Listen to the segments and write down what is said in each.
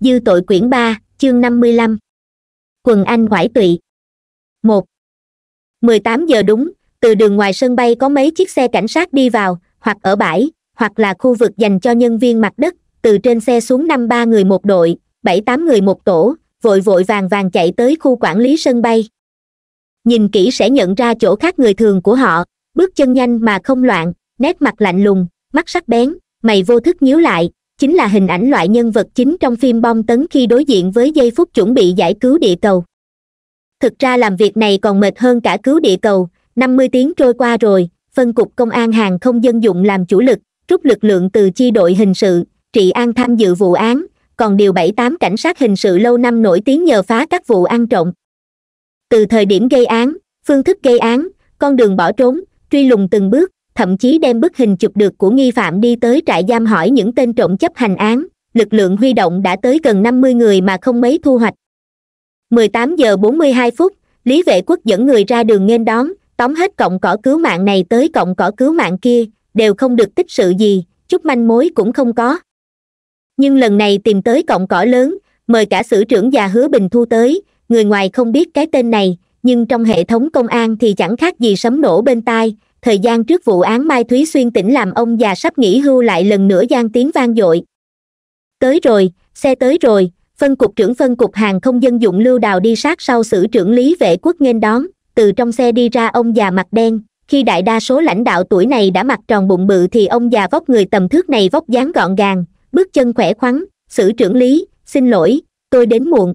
dư tội quyển ba chương năm mươi lăm quần anh quải tụy một mười tám giờ đúng từ đường ngoài sân bay có mấy chiếc xe cảnh sát đi vào hoặc ở bãi hoặc là khu vực dành cho nhân viên mặt đất từ trên xe xuống năm ba người một đội bảy tám người một tổ vội vội vàng vàng chạy tới khu quản lý sân bay nhìn kỹ sẽ nhận ra chỗ khác người thường của họ bước chân nhanh mà không loạn nét mặt lạnh lùng mắt sắc bén mày vô thức nhíu lại chính là hình ảnh loại nhân vật chính trong phim bom tấn khi đối diện với giây phút chuẩn bị giải cứu địa cầu thực ra làm việc này còn mệt hơn cả cứu địa cầu năm mươi tiếng trôi qua rồi phân cục công an hàng không dân dụng làm chủ lực rút lực lượng từ chi đội hình sự trị an tham dự vụ án còn điều bảy tám cảnh sát hình sự lâu năm nổi tiếng nhờ phá các vụ ăn trộm từ thời điểm gây án phương thức gây án con đường bỏ trốn truy lùng từng bước thậm chí đem bức hình chụp được của nghi phạm đi tới trại giam hỏi những tên trộm chấp hành án lực lượng huy động đã tới gần năm mươi người mà không mấy thu hoạch 18 giờ 42 phút lý vệ quốc dẫn người ra đường nghênh đón tóm hết cọng cỏ cứu mạng này tới cọng cỏ cứu mạng kia đều không được tích sự gì chút manh mối cũng không có nhưng lần này tìm tới cọng cỏ lớn mời cả sử trưởng già hứa bình thu tới người ngoài không biết cái tên này nhưng trong hệ thống công an thì chẳng khác gì sấm nổ bên tai thời gian trước vụ án mai thúy xuyên tỉnh làm ông già sắp nghỉ hưu lại lần nữa gian tiếng vang dội tới rồi xe tới rồi phân cục trưởng phân cục hàng không dân dụng lưu đào đi sát sau xử trưởng lý vệ quốc nghênh đón từ trong xe đi ra ông già mặt đen khi đại đa số lãnh đạo tuổi này đã mặc tròn bụng bự thì ông già vóc người tầm thước này vóc dáng gọn gàng bước chân khỏe khoắn xử trưởng lý xin lỗi tôi đến muộn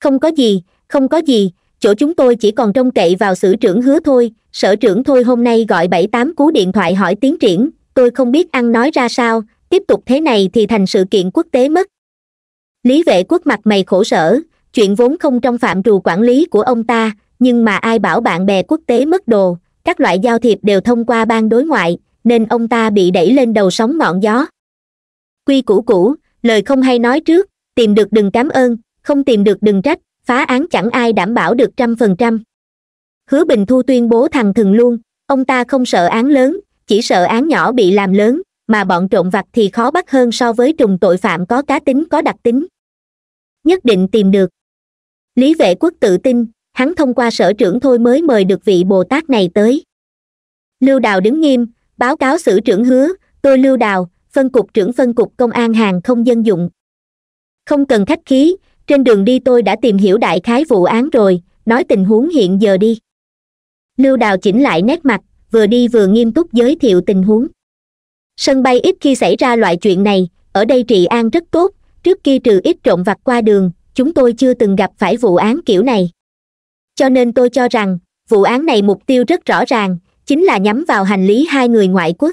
không có gì không có gì chỗ chúng tôi chỉ còn trông cậy vào sử trưởng hứa thôi sở trưởng thôi hôm nay gọi bảy tám cú điện thoại hỏi tiến triển tôi không biết ăn nói ra sao tiếp tục thế này thì thành sự kiện quốc tế mất lý vệ quốc mặt mày khổ sở chuyện vốn không trong phạm trù quản lý của ông ta nhưng mà ai bảo bạn bè quốc tế mất đồ các loại giao thiệp đều thông qua ban đối ngoại nên ông ta bị đẩy lên đầu sóng ngọn gió quy củ cũ lời không hay nói trước tìm được đừng cảm ơn không tìm được đừng trách phá án chẳng ai đảm bảo được trăm phần trăm hứa bình thu tuyên bố thằng thừng luôn ông ta không sợ án lớn chỉ sợ án nhỏ bị làm lớn mà bọn trộm vặt thì khó bắt hơn so với trùng tội phạm có cá tính có đặc tính nhất định tìm được lý vệ quốc tự tin hắn thông qua sở trưởng thôi mới mời được vị bồ tát này tới lưu đào đứng nghiêm báo cáo sử trưởng hứa tôi lưu đào phân cục trưởng phân cục công an hàng không dân dụng không cần khách khí trên đường đi tôi đã tìm hiểu đại khái vụ án rồi nói tình huống hiện giờ đi lưu đào chỉnh lại nét mặt vừa đi vừa nghiêm túc giới thiệu tình huống sân bay ít khi xảy ra loại chuyện này ở đây trị an rất tốt trước kia trừ ít trộm vặt qua đường chúng tôi chưa từng gặp phải vụ án kiểu này cho nên tôi cho rằng vụ án này mục tiêu rất rõ ràng chính là nhắm vào hành lý hai người ngoại quốc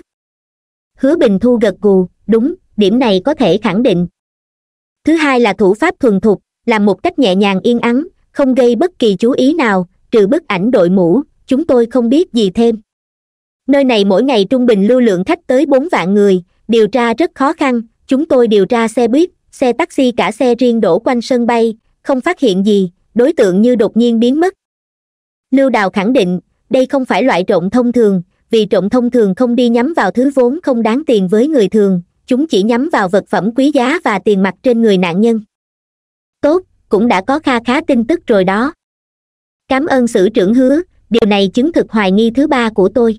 hứa bình thu gật gù đúng điểm này có thể khẳng định thứ hai là thủ pháp thuần thục làm một cách nhẹ nhàng yên ắng không gây bất kỳ chú ý nào trừ bức ảnh đội mũ chúng tôi không biết gì thêm nơi này mỗi ngày trung bình lưu lượng khách tới bốn vạn người điều tra rất khó khăn chúng tôi điều tra xe buýt xe taxi cả xe riêng đổ quanh sân bay không phát hiện gì đối tượng như đột nhiên biến mất lưu đào khẳng định đây không phải loại trộm thông thường vì trộm thông thường không đi nhắm vào thứ vốn không đáng tiền với người thường chúng chỉ nhắm vào vật phẩm quý giá và tiền mặt trên người nạn nhân tốt cũng đã có kha khá tin tức rồi đó cảm ơn sử trưởng hứa điều này chứng thực hoài nghi thứ ba của tôi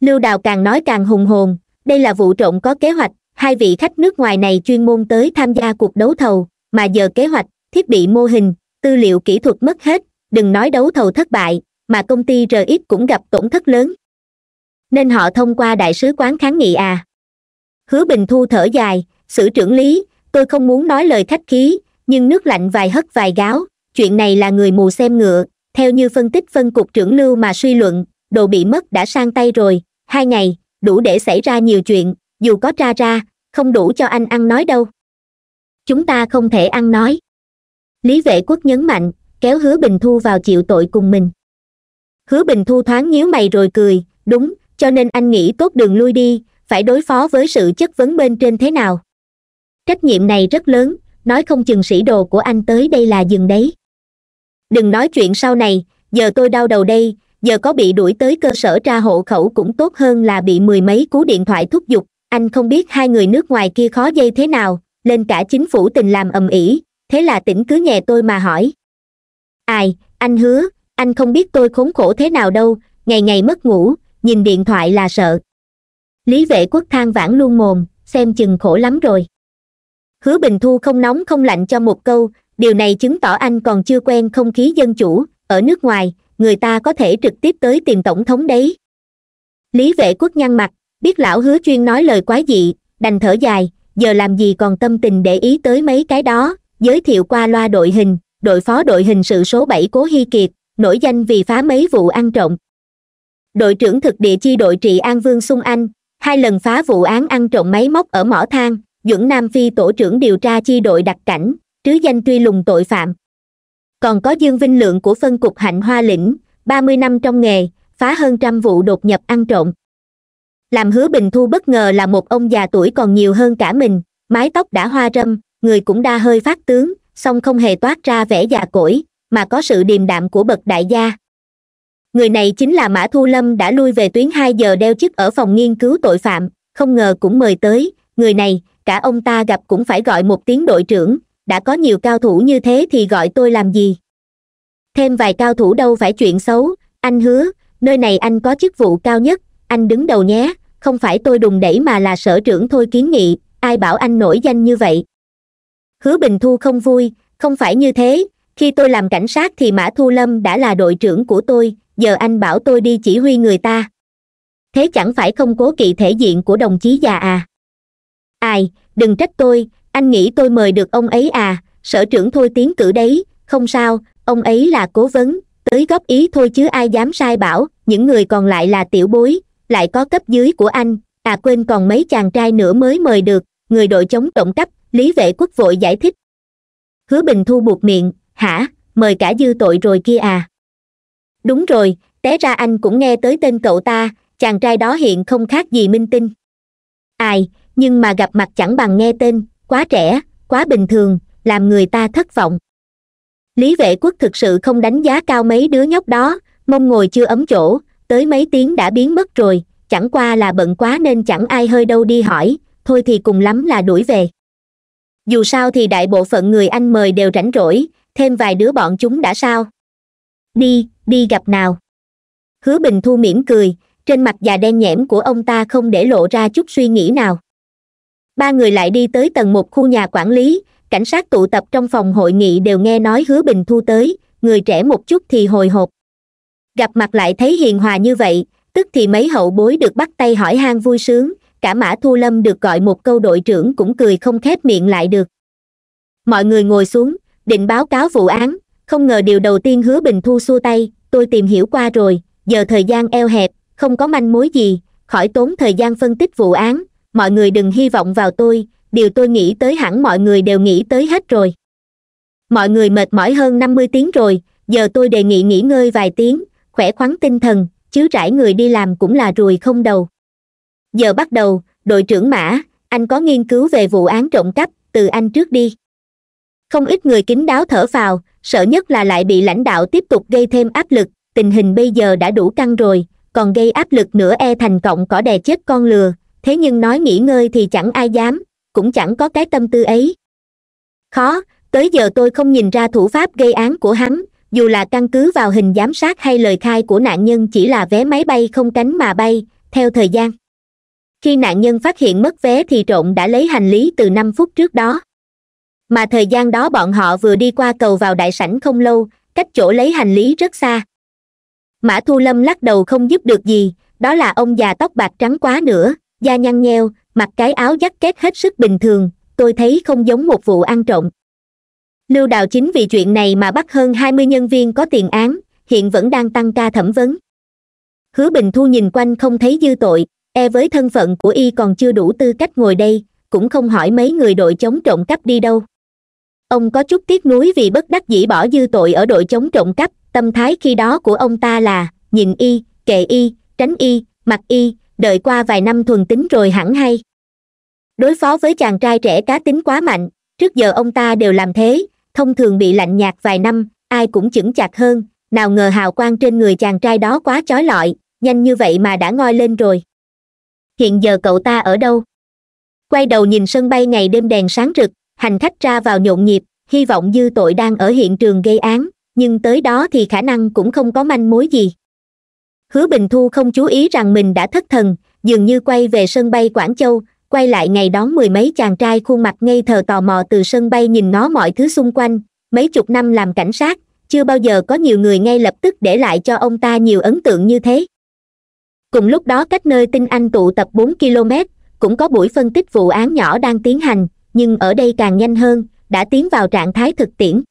lưu đào càng nói càng hùng hồn đây là vụ trộm có kế hoạch hai vị khách nước ngoài này chuyên môn tới tham gia cuộc đấu thầu mà giờ kế hoạch thiết bị mô hình tư liệu kỹ thuật mất hết đừng nói đấu thầu thất bại mà công ty rx cũng gặp tổn thất lớn nên họ thông qua đại sứ quán kháng nghị à hứa bình thu thở dài sử trưởng lý tôi không muốn nói lời khách khí nhưng nước lạnh vài hất vài gáo chuyện này là người mù xem ngựa theo như phân tích phân cục trưởng lưu mà suy luận đồ bị mất đã sang tay rồi hai ngày đủ để xảy ra nhiều chuyện dù có tra ra không đủ cho anh ăn nói đâu chúng ta không thể ăn nói lý vệ quốc nhấn mạnh kéo hứa bình thu vào chịu tội cùng mình hứa bình thu thoáng nhíu mày rồi cười đúng cho nên anh nghĩ tốt đường lui đi phải đối phó với sự chất vấn bên trên thế nào trách nhiệm này rất lớn nói không chừng sĩ đồ của anh tới đây là dừng đấy đừng nói chuyện sau này giờ tôi đau đầu đây giờ có bị đuổi tới cơ sở tra hộ khẩu cũng tốt hơn là bị mười mấy cú điện thoại thúc giục anh không biết hai người nước ngoài kia khó dây thế nào lên cả chính phủ tình làm ầm ĩ thế là tỉnh cứ nhẹ tôi mà hỏi ai anh hứa anh không biết tôi khốn khổ thế nào đâu ngày ngày mất ngủ nhìn điện thoại là sợ lý vệ quốc thang vãn luôn mồm xem chừng khổ lắm rồi hứa bình thu không nóng không lạnh cho một câu điều này chứng tỏ anh còn chưa quen không khí dân chủ ở nước ngoài người ta có thể trực tiếp tới tìm tổng thống đấy lý vệ quốc nhăn mặt biết lão hứa chuyên nói lời quá dị đành thở dài giờ làm gì còn tâm tình để ý tới mấy cái đó giới thiệu qua loa đội hình đội phó đội hình sự số bảy cố hy kiệt nổi danh vì phá mấy vụ ăn trộm đội trưởng thực địa chi đội trị an vương xung anh hai lần phá vụ án ăn trộm máy móc ở mỏ than duẩn nam phi tổ trưởng điều tra chi đội đặc cảnh trứ danh truy lùng tội phạm còn có dương vinh lượng của phân cục hạnh hoa lĩnh ba mươi năm trong nghề phá hơn trăm vụ đột nhập ăn trộm làm hứa bình thu bất ngờ là một ông già tuổi còn nhiều hơn cả mình mái tóc đã hoa râm người cũng đa hơi phát tướng song không hề toát ra vẻ già cỗi mà có sự điềm đạm của bậc đại gia người này chính là mã thu lâm đã lui về tuyến hai giờ đeo chức ở phòng nghiên cứu tội phạm không ngờ cũng mời tới người này cả ông ta gặp cũng phải gọi một tiếng đội trưởng đã có nhiều cao thủ như thế thì gọi tôi làm gì thêm vài cao thủ đâu phải chuyện xấu anh hứa nơi này anh có chức vụ cao nhất anh đứng đầu nhé không phải tôi đùng đẩy mà là sở trưởng thôi kiến nghị ai bảo anh nổi danh như vậy hứa bình thu không vui không phải như thế khi tôi làm cảnh sát thì mã thu lâm đã là đội trưởng của tôi giờ anh bảo tôi đi chỉ huy người ta thế chẳng phải không cố kỵ thể diện của đồng chí già à ai đừng trách tôi anh nghĩ tôi mời được ông ấy à sở trưởng thôi tiến cử đấy không sao ông ấy là cố vấn tới góp ý thôi chứ ai dám sai bảo những người còn lại là tiểu bối lại có cấp dưới của anh à quên còn mấy chàng trai nữa mới mời được người đội chống trộm cắp lý vệ quốc vội giải thích hứa bình thu buộc miệng hả mời cả dư tội rồi kia à đúng rồi té ra anh cũng nghe tới tên cậu ta chàng trai đó hiện không khác gì minh tinh ai nhưng mà gặp mặt chẳng bằng nghe tên quá trẻ quá bình thường làm người ta thất vọng lý vệ quốc thực sự không đánh giá cao mấy đứa nhóc đó mông ngồi chưa ấm chỗ tới mấy tiếng đã biến mất rồi chẳng qua là bận quá nên chẳng ai hơi đâu đi hỏi thôi thì cùng lắm là đuổi về dù sao thì đại bộ phận người anh mời đều rảnh rỗi thêm vài đứa bọn chúng đã sao đi đi gặp nào hứa bình thu mỉm cười trên mặt già đen nhẽm của ông ta không để lộ ra chút suy nghĩ nào ba người lại đi tới tầng một khu nhà quản lý cảnh sát tụ tập trong phòng hội nghị đều nghe nói hứa bình thu tới người trẻ một chút thì hồi hộp gặp mặt lại thấy hiền hòa như vậy tức thì mấy hậu bối được bắt tay hỏi han vui sướng cả mã thu lâm được gọi một câu đội trưởng cũng cười không khép miệng lại được mọi người ngồi xuống định báo cáo vụ án không ngờ điều đầu tiên hứa bình thu xua tay tôi tìm hiểu qua rồi giờ thời gian eo hẹp không có manh mối gì khỏi tốn thời gian phân tích vụ án mọi người đừng hy vọng vào tôi điều tôi nghĩ tới hẳn mọi người đều nghĩ tới hết rồi mọi người mệt mỏi hơn năm mươi tiếng rồi giờ tôi đề nghị nghỉ ngơi vài tiếng khỏe khoắn tinh thần chứ trải người đi làm cũng là ruồi không đầu giờ bắt đầu đội trưởng mã anh có nghiên cứu về vụ án trộm cắp từ anh trước đi không ít người kính đáo thở phào sợ nhất là lại bị lãnh đạo tiếp tục gây thêm áp lực tình hình bây giờ đã đủ căng rồi còn gây áp lực nữa e thành cộng cỏ đè chết con lừa thế nhưng nói nghỉ ngơi thì chẳng ai dám cũng chẳng có cái tâm tư ấy khó tới giờ tôi không nhìn ra thủ pháp gây án của hắn dù là căn cứ vào hình giám sát hay lời khai của nạn nhân chỉ là vé máy bay không cánh mà bay theo thời gian khi nạn nhân phát hiện mất vé thì trộn đã lấy hành lý từ năm phút trước đó mà thời gian đó bọn họ vừa đi qua cầu vào đại sảnh không lâu cách chỗ lấy hành lý rất xa mã thu lâm lắc đầu không giúp được gì đó là ông già tóc bạc trắng quá nữa da nhăn nheo mặc cái áo dắt két hết sức bình thường tôi thấy không giống một vụ ăn trộm lưu đào chính vì chuyện này mà bắt hơn hai mươi nhân viên có tiền án hiện vẫn đang tăng ca thẩm vấn hứa bình thu nhìn quanh không thấy dư tội e với thân phận của y còn chưa đủ tư cách ngồi đây cũng không hỏi mấy người đội chống trộm cắp đi đâu ông có chút tiếc nuối vì bất đắc dĩ bỏ dư tội ở đội chống trộm cắp tâm thái khi đó của ông ta là nhìn y kệ y tránh y mặc y đợi qua vài năm thuần tính rồi hẳn hay đối phó với chàng trai trẻ cá tính quá mạnh trước giờ ông ta đều làm thế thông thường bị lạnh nhạt vài năm ai cũng chững chặt hơn nào ngờ hào quang trên người chàng trai đó quá chói lọi nhanh như vậy mà đã ngoi lên rồi hiện giờ cậu ta ở đâu quay đầu nhìn sân bay ngày đêm đèn sáng rực hành khách ra vào nhộn nhịp hy vọng dư tội đang ở hiện trường gây án nhưng tới đó thì khả năng cũng không có manh mối gì hứa bình thu không chú ý rằng mình đã thất thần dường như quay về sân bay quảng châu quay lại ngày đón mười mấy chàng trai khuôn mặt ngây thờ tò mò từ sân bay nhìn nó mọi thứ xung quanh mấy chục năm làm cảnh sát chưa bao giờ có nhiều người ngay lập tức để lại cho ông ta nhiều ấn tượng như thế cùng lúc đó cách nơi tinh anh tụ tập bốn km cũng có buổi phân tích vụ án nhỏ đang tiến hành nhưng ở đây càng nhanh hơn đã tiến vào trạng thái thực tiễn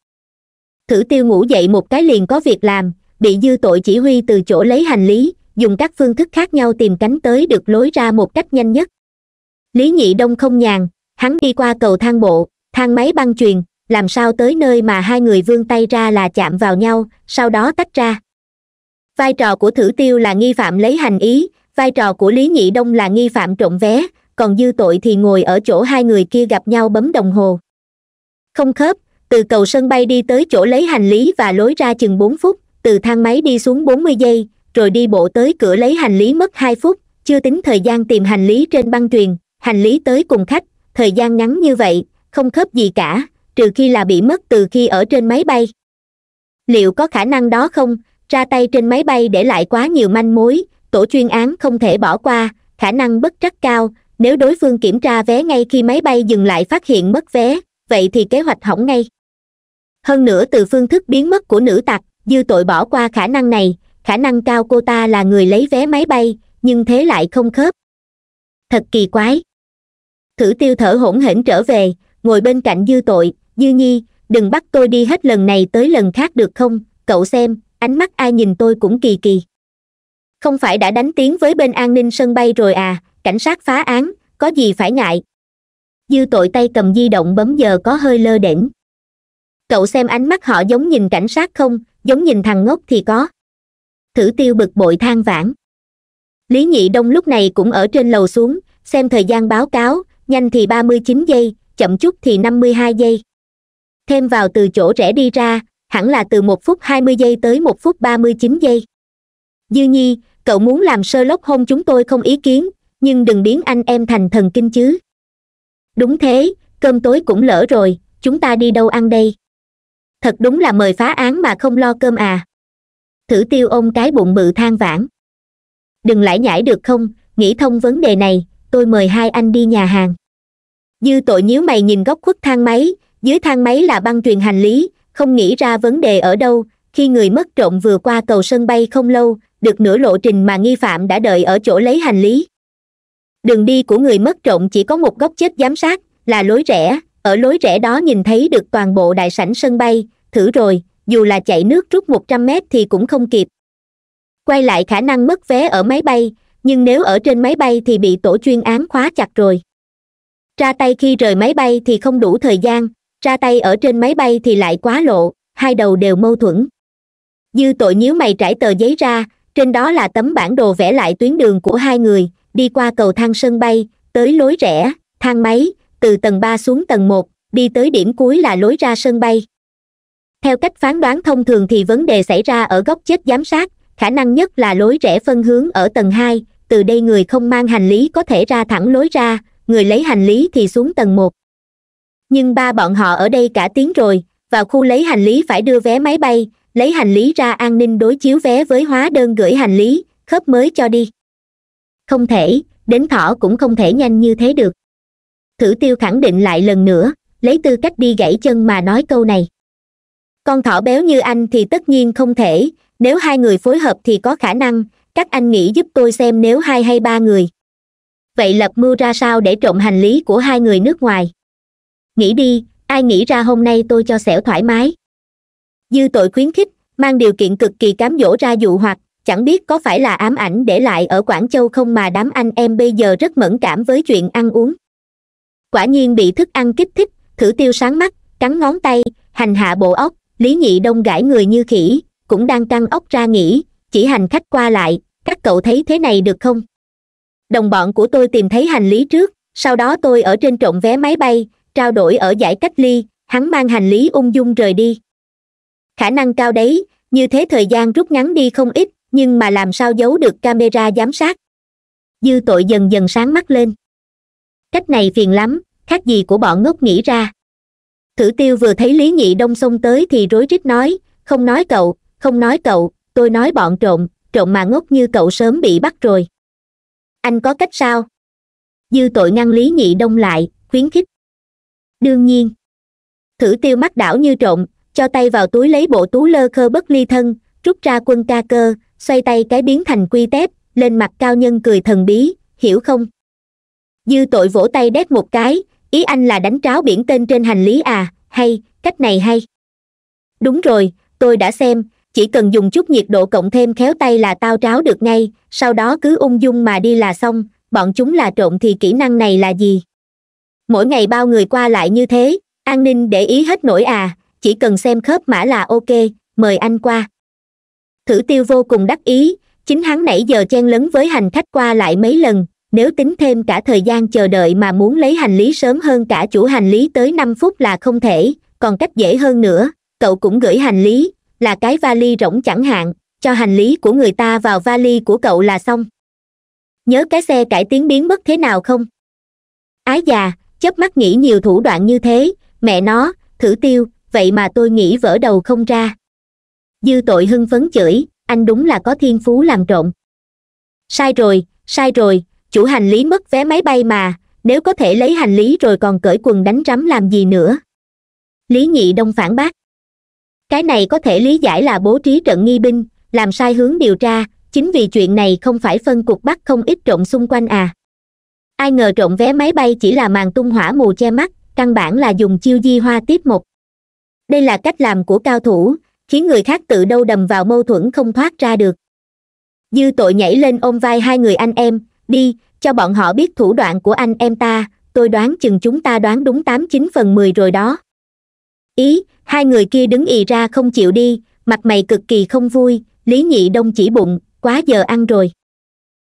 thử tiêu ngủ dậy một cái liền có việc làm bị dư tội chỉ huy từ chỗ lấy hành lý dùng các phương thức khác nhau tìm cánh tới được lối ra một cách nhanh nhất lý nhị đông không nhàn hắn đi qua cầu thang bộ thang máy băng truyền làm sao tới nơi mà hai người vươn tay ra là chạm vào nhau sau đó tách ra vai trò của thử tiêu là nghi phạm lấy hành ý vai trò của lý nhị đông là nghi phạm trộm vé còn dư tội thì ngồi ở chỗ hai người kia gặp nhau bấm đồng hồ không khớp từ cầu sân bay đi tới chỗ lấy hành lý và lối ra chừng bốn phút từ thang máy đi xuống bốn mươi giây rồi đi bộ tới cửa lấy hành lý mất hai phút chưa tính thời gian tìm hành lý trên băng truyền hành lý tới cùng khách thời gian ngắn như vậy không khớp gì cả trừ khi là bị mất từ khi ở trên máy bay liệu có khả năng đó không ra tay trên máy bay để lại quá nhiều manh mối tổ chuyên án không thể bỏ qua khả năng bất trắc cao nếu đối phương kiểm tra vé ngay khi máy bay dừng lại phát hiện mất vé vậy thì kế hoạch hỏng ngay hơn nữa từ phương thức biến mất của nữ tặc dư tội bỏ qua khả năng này khả năng cao cô ta là người lấy vé máy bay nhưng thế lại không khớp thật kỳ quái thử tiêu thở hỗn hển trở về ngồi bên cạnh dư tội dư nhi đừng bắt tôi đi hết lần này tới lần khác được không cậu xem ánh mắt ai nhìn tôi cũng kỳ kỳ không phải đã đánh tiếng với bên an ninh sân bay rồi à cảnh sát phá án có gì phải ngại dư tội tay cầm di động bấm giờ có hơi lơ đễnh cậu xem ánh mắt họ giống nhìn cảnh sát không giống nhìn thằng ngốc thì có thử tiêu bực bội than vãn lý nhị đông lúc này cũng ở trên lầu xuống xem thời gian báo cáo nhanh thì ba mươi chín giây chậm chút thì năm mươi hai giây thêm vào từ chỗ rẽ đi ra hẳn là từ một phút hai mươi giây tới một phút ba mươi chín giây dư nhi cậu muốn làm sơ lốc hôn chúng tôi không ý kiến nhưng đừng biến anh em thành thần kinh chứ đúng thế cơm tối cũng lỡ rồi chúng ta đi đâu ăn đây thật đúng là mời phá án mà không lo cơm à thử tiêu ôm cái bụng bự than vãn đừng lải nhải được không nghĩ thông vấn đề này tôi mời hai anh đi nhà hàng dư tội nhíu mày nhìn góc khuất thang máy dưới thang máy là băng truyền hành lý không nghĩ ra vấn đề ở đâu khi người mất trộm vừa qua cầu sân bay không lâu được nửa lộ trình mà nghi phạm đã đợi ở chỗ lấy hành lý đường đi của người mất trộm chỉ có một góc chết giám sát là lối rẽ ở lối rẽ đó nhìn thấy được toàn bộ đại sảnh sân bay thử rồi dù là chạy nước rút một trăm mét thì cũng không kịp quay lại khả năng mất vé ở máy bay nhưng nếu ở trên máy bay thì bị tổ chuyên án khóa chặt rồi ra tay khi rời máy bay thì không đủ thời gian ra tay ở trên máy bay thì lại quá lộ hai đầu đều mâu thuẫn dư tội nhíu mày trải tờ giấy ra trên đó là tấm bản đồ vẽ lại tuyến đường của hai người đi qua cầu thang sân bay tới lối rẽ thang máy từ tầng ba xuống tầng một đi tới điểm cuối là lối ra sân bay theo cách phán đoán thông thường thì vấn đề xảy ra ở góc chết giám sát khả năng nhất là lối rẽ phân hướng ở tầng hai từ đây người không mang hành lý có thể ra thẳng lối ra người lấy hành lý thì xuống tầng một nhưng ba bọn họ ở đây cả tiếng rồi vào khu lấy hành lý phải đưa vé máy bay lấy hành lý ra an ninh đối chiếu vé với hóa đơn gửi hành lý khớp mới cho đi không thể đến thỏ cũng không thể nhanh như thế được thử tiêu khẳng định lại lần nữa lấy tư cách đi gãy chân mà nói câu này con thỏ béo như anh thì tất nhiên không thể nếu hai người phối hợp thì có khả năng các anh nghĩ giúp tôi xem nếu hai hay ba người vậy lập mưu ra sao để trộm hành lý của hai người nước ngoài nghĩ đi ai nghĩ ra hôm nay tôi cho xẻo thoải mái dư tội khuyến khích mang điều kiện cực kỳ cám dỗ ra dụ hoặc chẳng biết có phải là ám ảnh để lại ở quảng châu không mà đám anh em bây giờ rất mẫn cảm với chuyện ăn uống quả nhiên bị thức ăn kích thích thử tiêu sáng mắt cắn ngón tay hành hạ bộ óc lý nhị đông gãi người như khỉ cũng đang căng óc ra nghỉ, chỉ hành khách qua lại các cậu thấy thế này được không đồng bọn của tôi tìm thấy hành lý trước sau đó tôi ở trên trộm vé máy bay trao đổi ở giải cách ly hắn mang hành lý ung dung rời đi khả năng cao đấy như thế thời gian rút ngắn đi không ít nhưng mà làm sao giấu được camera giám sát dư tội dần dần sáng mắt lên cách này phiền lắm khác gì của bọn ngốc nghĩ ra thử tiêu vừa thấy lý nhị đông xông tới thì rối rít nói không nói cậu không nói cậu tôi nói bọn trộm trộm mà ngốc như cậu sớm bị bắt rồi anh có cách sao dư tội ngăn lý nhị đông lại khuyến khích đương nhiên thử tiêu mắt đảo như trộm cho tay vào túi lấy bộ tú lơ khơ bất ly thân rút ra quân ca cơ xoay tay cái biến thành quy tép lên mặt cao nhân cười thần bí hiểu không dư tội vỗ tay đét một cái ý anh là đánh tráo biển tên trên hành lý à hay cách này hay đúng rồi tôi đã xem chỉ cần dùng chút nhiệt độ cộng thêm khéo tay là tao tráo được ngay sau đó cứ ung dung mà đi là xong bọn chúng là trộn thì kỹ năng này là gì mỗi ngày bao người qua lại như thế an ninh để ý hết nổi à chỉ cần xem khớp mã là ok mời anh qua thử tiêu vô cùng đắc ý chính hắn nãy giờ chen lấn với hành khách qua lại mấy lần nếu tính thêm cả thời gian chờ đợi mà muốn lấy hành lý sớm hơn cả chủ hành lý tới năm phút là không thể còn cách dễ hơn nữa cậu cũng gửi hành lý là cái vali rỗng chẳng hạn cho hành lý của người ta vào vali của cậu là xong nhớ cái xe cải tiến biến mất thế nào không ái già chớp mắt nghĩ nhiều thủ đoạn như thế mẹ nó thử tiêu vậy mà tôi nghĩ vỡ đầu không ra dư tội hưng phấn chửi anh đúng là có thiên phú làm trộm sai rồi sai rồi chủ hành lý mất vé máy bay mà nếu có thể lấy hành lý rồi còn cởi quần đánh rắm làm gì nữa lý nhị đông phản bác cái này có thể lý giải là bố trí trận nghi binh làm sai hướng điều tra chính vì chuyện này không phải phân cục bắt không ít trộm xung quanh à ai ngờ trộm vé máy bay chỉ là màn tung hỏa mù che mắt căn bản là dùng chiêu di hoa tiếp một đây là cách làm của cao thủ khiến người khác tự đâu đầm vào mâu thuẫn không thoát ra được dư tội nhảy lên ôm vai hai người anh em đi cho bọn họ biết thủ đoạn của anh em ta tôi đoán chừng chúng ta đoán đúng tám chín phần mười rồi đó ý hai người kia đứng ì ra không chịu đi mặt mày cực kỳ không vui lý nhị đông chỉ bụng quá giờ ăn rồi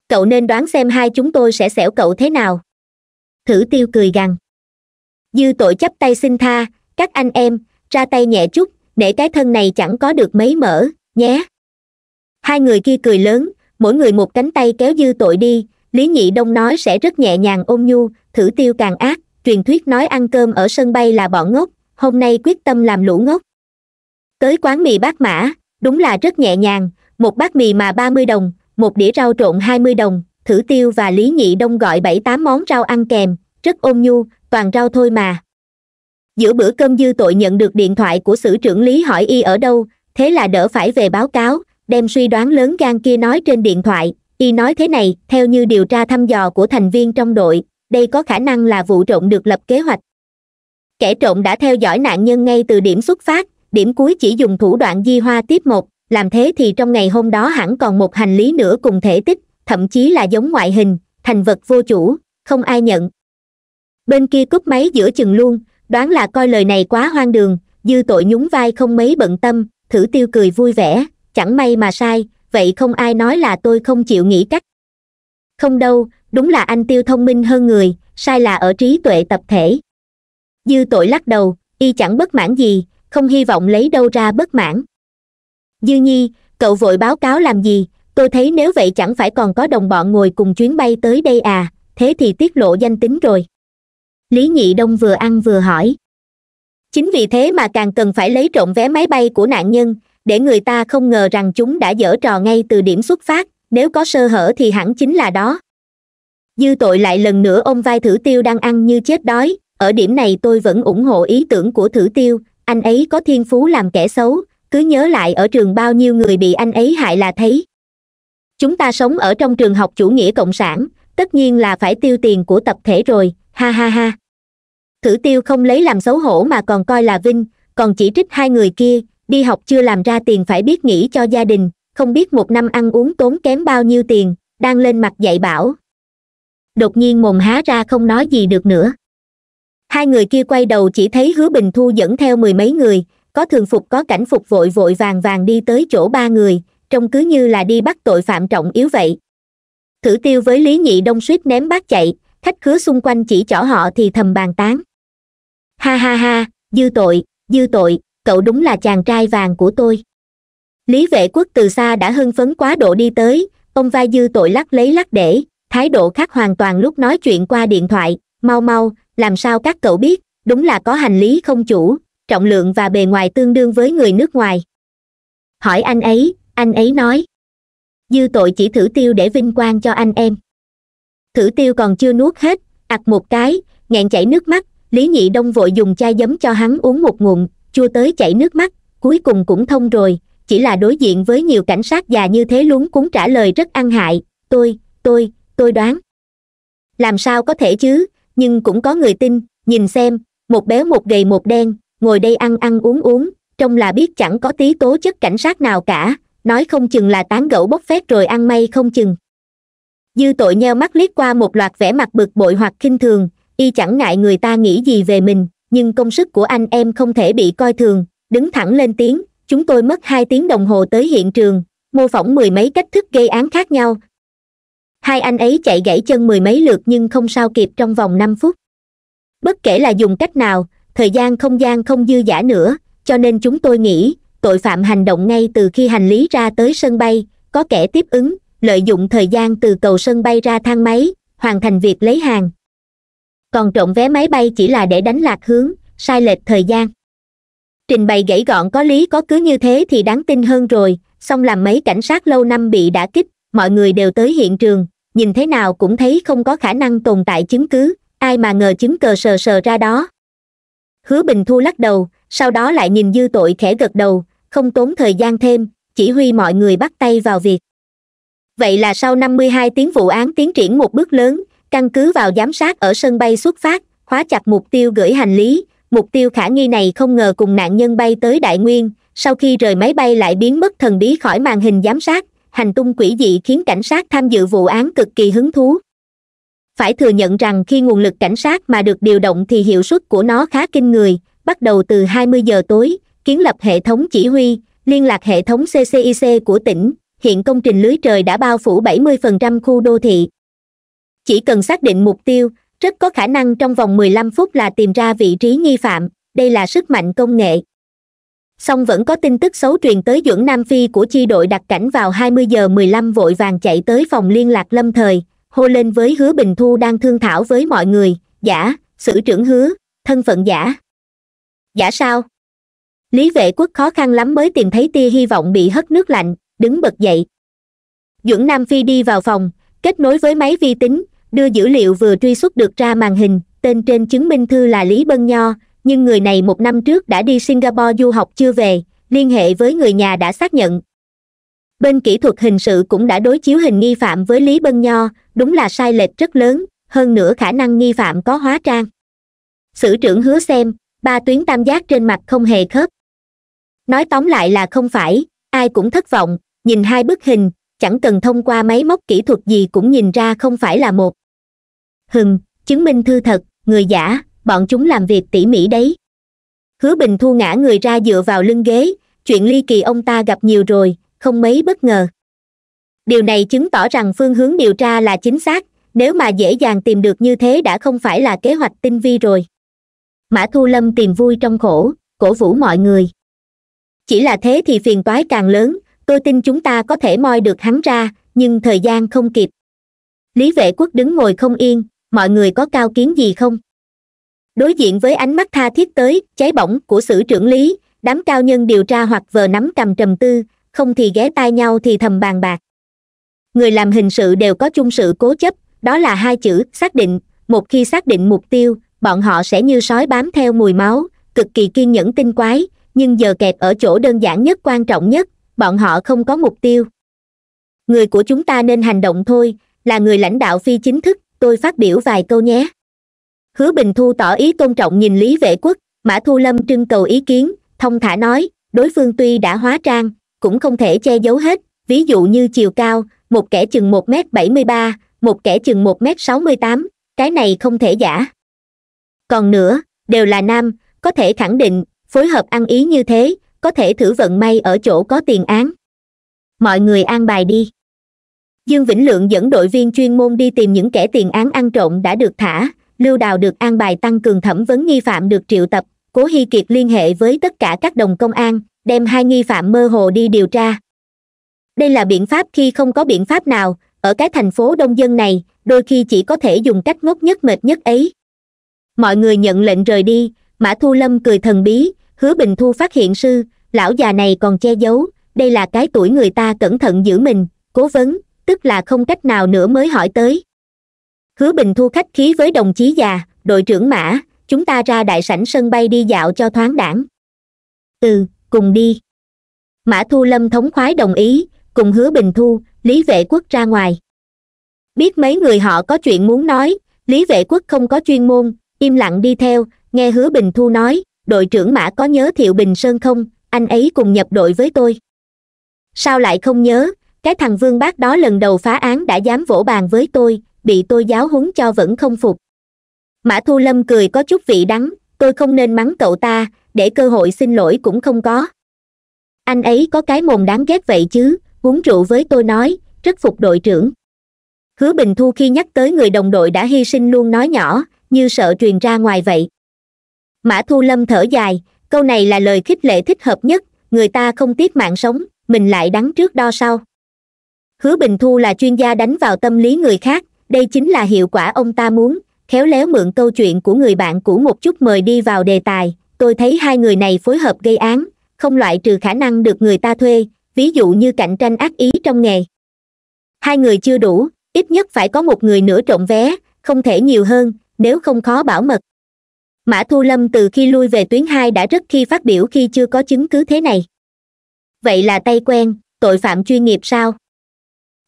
cậu nên đoán xem hai chúng tôi sẽ xẻo cậu thế nào thử tiêu cười gằn dư tội chấp tay xin tha các anh em ra tay nhẹ chút để cái thân này chẳng có được mấy mỡ nhé hai người kia cười lớn mỗi người một cánh tay kéo dư tội đi Lý Nhị Đông nói sẽ rất nhẹ nhàng ôn nhu, thử tiêu càng ác, truyền thuyết nói ăn cơm ở sân bay là bọn ngốc, hôm nay quyết tâm làm lũ ngốc. Tới quán mì bát mã, đúng là rất nhẹ nhàng, một bát mì mà 30 đồng, một đĩa rau trộn 20 đồng, thử tiêu và Lý Nhị Đông gọi 7-8 món rau ăn kèm, rất ôn nhu, toàn rau thôi mà. Giữa bữa cơm dư tội nhận được điện thoại của sử trưởng Lý hỏi y ở đâu, thế là đỡ phải về báo cáo, đem suy đoán lớn gan kia nói trên điện thoại, y nói thế này theo như điều tra thăm dò của thành viên trong đội đây có khả năng là vụ trộm được lập kế hoạch kẻ trộm đã theo dõi nạn nhân ngay từ điểm xuất phát điểm cuối chỉ dùng thủ đoạn di hoa tiếp một làm thế thì trong ngày hôm đó hẳn còn một hành lý nữa cùng thể tích thậm chí là giống ngoại hình thành vật vô chủ không ai nhận bên kia cúp máy giữa chừng luôn đoán là coi lời này quá hoang đường dư tội nhún vai không mấy bận tâm thử tiêu cười vui vẻ chẳng may mà sai vậy không ai nói là tôi không chịu nghĩ cách không đâu đúng là anh tiêu thông minh hơn người sai là ở trí tuệ tập thể dư tội lắc đầu y chẳng bất mãn gì không hy vọng lấy đâu ra bất mãn dư nhi cậu vội báo cáo làm gì tôi thấy nếu vậy chẳng phải còn có đồng bọn ngồi cùng chuyến bay tới đây à thế thì tiết lộ danh tính rồi lý nhị đông vừa ăn vừa hỏi chính vì thế mà càng cần phải lấy trộm vé máy bay của nạn nhân để người ta không ngờ rằng chúng đã dở trò ngay từ điểm xuất phát nếu có sơ hở thì hẳn chính là đó dư tội lại lần nữa ôm vai thử tiêu đang ăn như chết đói ở điểm này tôi vẫn ủng hộ ý tưởng của thử tiêu anh ấy có thiên phú làm kẻ xấu cứ nhớ lại ở trường bao nhiêu người bị anh ấy hại là thấy chúng ta sống ở trong trường học chủ nghĩa cộng sản tất nhiên là phải tiêu tiền của tập thể rồi ha ha ha thử tiêu không lấy làm xấu hổ mà còn coi là vinh còn chỉ trích hai người kia đi học chưa làm ra tiền phải biết nghĩ cho gia đình không biết một năm ăn uống tốn kém bao nhiêu tiền đang lên mặt dạy bảo đột nhiên mồm há ra không nói gì được nữa hai người kia quay đầu chỉ thấy hứa bình thu dẫn theo mười mấy người có thường phục có cảnh phục vội vội vàng vàng đi tới chỗ ba người trông cứ như là đi bắt tội phạm trọng yếu vậy thử tiêu với lý nhị đông suýt ném bát chạy khách khứa xung quanh chỉ chỏ họ thì thầm bàn tán ha ha ha dư tội dư tội cậu đúng là chàng trai vàng của tôi lý vệ quốc từ xa đã hưng phấn quá độ đi tới ông vai dư tội lắc lấy lắc để thái độ khác hoàn toàn lúc nói chuyện qua điện thoại mau mau làm sao các cậu biết đúng là có hành lý không chủ trọng lượng và bề ngoài tương đương với người nước ngoài hỏi anh ấy anh ấy nói dư tội chỉ thử tiêu để vinh quang cho anh em thử tiêu còn chưa nuốt hết ặc một cái nghẹn chảy nước mắt lý nhị đông vội dùng chai giấm cho hắn uống một ngụm chua tới chảy nước mắt cuối cùng cũng thông rồi chỉ là đối diện với nhiều cảnh sát già như thế lúng cuốn trả lời rất ăn hại tôi tôi tôi đoán làm sao có thể chứ nhưng cũng có người tin nhìn xem một béo một gầy một đen ngồi đây ăn ăn uống uống trông là biết chẳng có tí tố chất cảnh sát nào cả nói không chừng là tán gẫu bốc phét rồi ăn may không chừng dư tội nheo mắt liếc qua một loạt vẻ mặt bực bội hoặc khinh thường y chẳng ngại người ta nghĩ gì về mình nhưng công sức của anh em không thể bị coi thường đứng thẳng lên tiếng chúng tôi mất hai tiếng đồng hồ tới hiện trường mô phỏng mười mấy cách thức gây án khác nhau hai anh ấy chạy gãy chân mười mấy lượt nhưng không sao kịp trong vòng năm phút bất kể là dùng cách nào thời gian không gian không dư giả nữa cho nên chúng tôi nghĩ tội phạm hành động ngay từ khi hành lý ra tới sân bay có kẻ tiếp ứng lợi dụng thời gian từ cầu sân bay ra thang máy hoàn thành việc lấy hàng còn trộm vé máy bay chỉ là để đánh lạc hướng sai lệch thời gian trình bày gãy gọn có lý có cứ như thế thì đáng tin hơn rồi xong làm mấy cảnh sát lâu năm bị đã kích mọi người đều tới hiện trường nhìn thế nào cũng thấy không có khả năng tồn tại chứng cứ ai mà ngờ chứng cờ sờ sờ ra đó hứa bình thu lắc đầu sau đó lại nhìn dư tội khẽ gật đầu không tốn thời gian thêm chỉ huy mọi người bắt tay vào việc vậy là sau năm mươi hai tiếng vụ án tiến triển một bước lớn căn cứ vào giám sát ở sân bay xuất phát khóa chặt mục tiêu gửi hành lý mục tiêu khả nghi này không ngờ cùng nạn nhân bay tới đại nguyên sau khi rời máy bay lại biến mất thần bí khỏi màn hình giám sát hành tung quỷ dị khiến cảnh sát tham dự vụ án cực kỳ hứng thú phải thừa nhận rằng khi nguồn lực cảnh sát mà được điều động thì hiệu suất của nó khá kinh người bắt đầu từ 20 giờ tối kiến lập hệ thống chỉ huy liên lạc hệ thống ccic của tỉnh hiện công trình lưới trời đã bao phủ 70% khu đô thị chỉ cần xác định mục tiêu rất có khả năng trong vòng mười lăm phút là tìm ra vị trí nghi phạm đây là sức mạnh công nghệ song vẫn có tin tức xấu truyền tới dưỡng nam phi của chi đội đặc cảnh vào 20 giờ 15 vội vàng chạy tới phòng liên lạc lâm thời hô lên với hứa bình thu đang thương thảo với mọi người giả sử trưởng hứa thân phận giả giả sao lý vệ quốc khó khăn lắm mới tìm thấy tia hy vọng bị hất nước lạnh đứng bật dậy dưỡng nam phi đi vào phòng kết nối với máy vi tính đưa dữ liệu vừa truy xuất được ra màn hình tên trên chứng minh thư là lý bân nho nhưng người này một năm trước đã đi singapore du học chưa về liên hệ với người nhà đã xác nhận bên kỹ thuật hình sự cũng đã đối chiếu hình nghi phạm với lý bân nho đúng là sai lệch rất lớn hơn nữa khả năng nghi phạm có hóa trang sử trưởng hứa xem ba tuyến tam giác trên mặt không hề khớp nói tóm lại là không phải ai cũng thất vọng nhìn hai bức hình chẳng cần thông qua máy móc kỹ thuật gì cũng nhìn ra không phải là một hừng chứng minh thư thật người giả bọn chúng làm việc tỉ mỉ đấy hứa bình thu ngã người ra dựa vào lưng ghế chuyện ly kỳ ông ta gặp nhiều rồi không mấy bất ngờ điều này chứng tỏ rằng phương hướng điều tra là chính xác nếu mà dễ dàng tìm được như thế đã không phải là kế hoạch tinh vi rồi mã thu lâm tìm vui trong khổ cổ vũ mọi người chỉ là thế thì phiền toái càng lớn tôi tin chúng ta có thể moi được hắn ra nhưng thời gian không kịp lý vệ quốc đứng ngồi không yên mọi người có cao kiến gì không đối diện với ánh mắt tha thiết tới cháy bỏng của sử trưởng lý đám cao nhân điều tra hoặc vờ nắm cầm trầm tư không thì ghé tai nhau thì thầm bàn bạc người làm hình sự đều có chung sự cố chấp đó là hai chữ xác định một khi xác định mục tiêu bọn họ sẽ như sói bám theo mùi máu cực kỳ kiên nhẫn tinh quái nhưng giờ kẹt ở chỗ đơn giản nhất quan trọng nhất bọn họ không có mục tiêu người của chúng ta nên hành động thôi là người lãnh đạo phi chính thức tôi phát biểu vài câu nhé hứa bình thu tỏ ý tôn trọng nhìn lý vệ quốc mã thu lâm trưng cầu ý kiến thông thả nói đối phương tuy đã hóa trang cũng không thể che giấu hết ví dụ như chiều cao một kẻ chừng một m bảy mươi ba một kẻ chừng một m sáu mươi tám cái này không thể giả còn nữa đều là nam có thể khẳng định phối hợp ăn ý như thế có thể thử vận may ở chỗ có tiền án mọi người an bài đi dương vĩnh lượng dẫn đội viên chuyên môn đi tìm những kẻ tiền án ăn trộm đã được thả lưu đào được an bài tăng cường thẩm vấn nghi phạm được triệu tập cố hy kiệt liên hệ với tất cả các đồng công an đem hai nghi phạm mơ hồ đi điều tra đây là biện pháp khi không có biện pháp nào ở cái thành phố đông dân này đôi khi chỉ có thể dùng cách ngốc nhất mệt nhất ấy mọi người nhận lệnh rời đi mã thu lâm cười thần bí hứa bình thu phát hiện sư lão già này còn che giấu đây là cái tuổi người ta cẩn thận giữ mình cố vấn tức là không cách nào nữa mới hỏi tới hứa bình thu khách khí với đồng chí già đội trưởng mã chúng ta ra đại sảnh sân bay đi dạo cho thoáng đảng ừ cùng đi mã thu lâm thống khoái đồng ý cùng hứa bình thu lý vệ quốc ra ngoài biết mấy người họ có chuyện muốn nói lý vệ quốc không có chuyên môn im lặng đi theo nghe hứa bình thu nói đội trưởng mã có nhớ thiệu bình sơn không anh ấy cùng nhập đội với tôi sao lại không nhớ cái thằng vương bác đó lần đầu phá án đã dám vỗ bàn với tôi bị tôi giáo huấn cho vẫn không phục mã thu lâm cười có chút vị đắng tôi không nên mắng cậu ta để cơ hội xin lỗi cũng không có anh ấy có cái mồm đáng ghét vậy chứ uống rượu với tôi nói rất phục đội trưởng hứa bình thu khi nhắc tới người đồng đội đã hy sinh luôn nói nhỏ như sợ truyền ra ngoài vậy mã thu lâm thở dài câu này là lời khích lệ thích hợp nhất người ta không tiếc mạng sống mình lại đắng trước đo sau hứa bình thu là chuyên gia đánh vào tâm lý người khác đây chính là hiệu quả ông ta muốn khéo léo mượn câu chuyện của người bạn cũ một chút mời đi vào đề tài tôi thấy hai người này phối hợp gây án không loại trừ khả năng được người ta thuê ví dụ như cạnh tranh ác ý trong nghề hai người chưa đủ ít nhất phải có một người nữa trộm vé không thể nhiều hơn nếu không khó bảo mật mã thu lâm từ khi lui về tuyến hai đã rất khi phát biểu khi chưa có chứng cứ thế này vậy là tay quen tội phạm chuyên nghiệp sao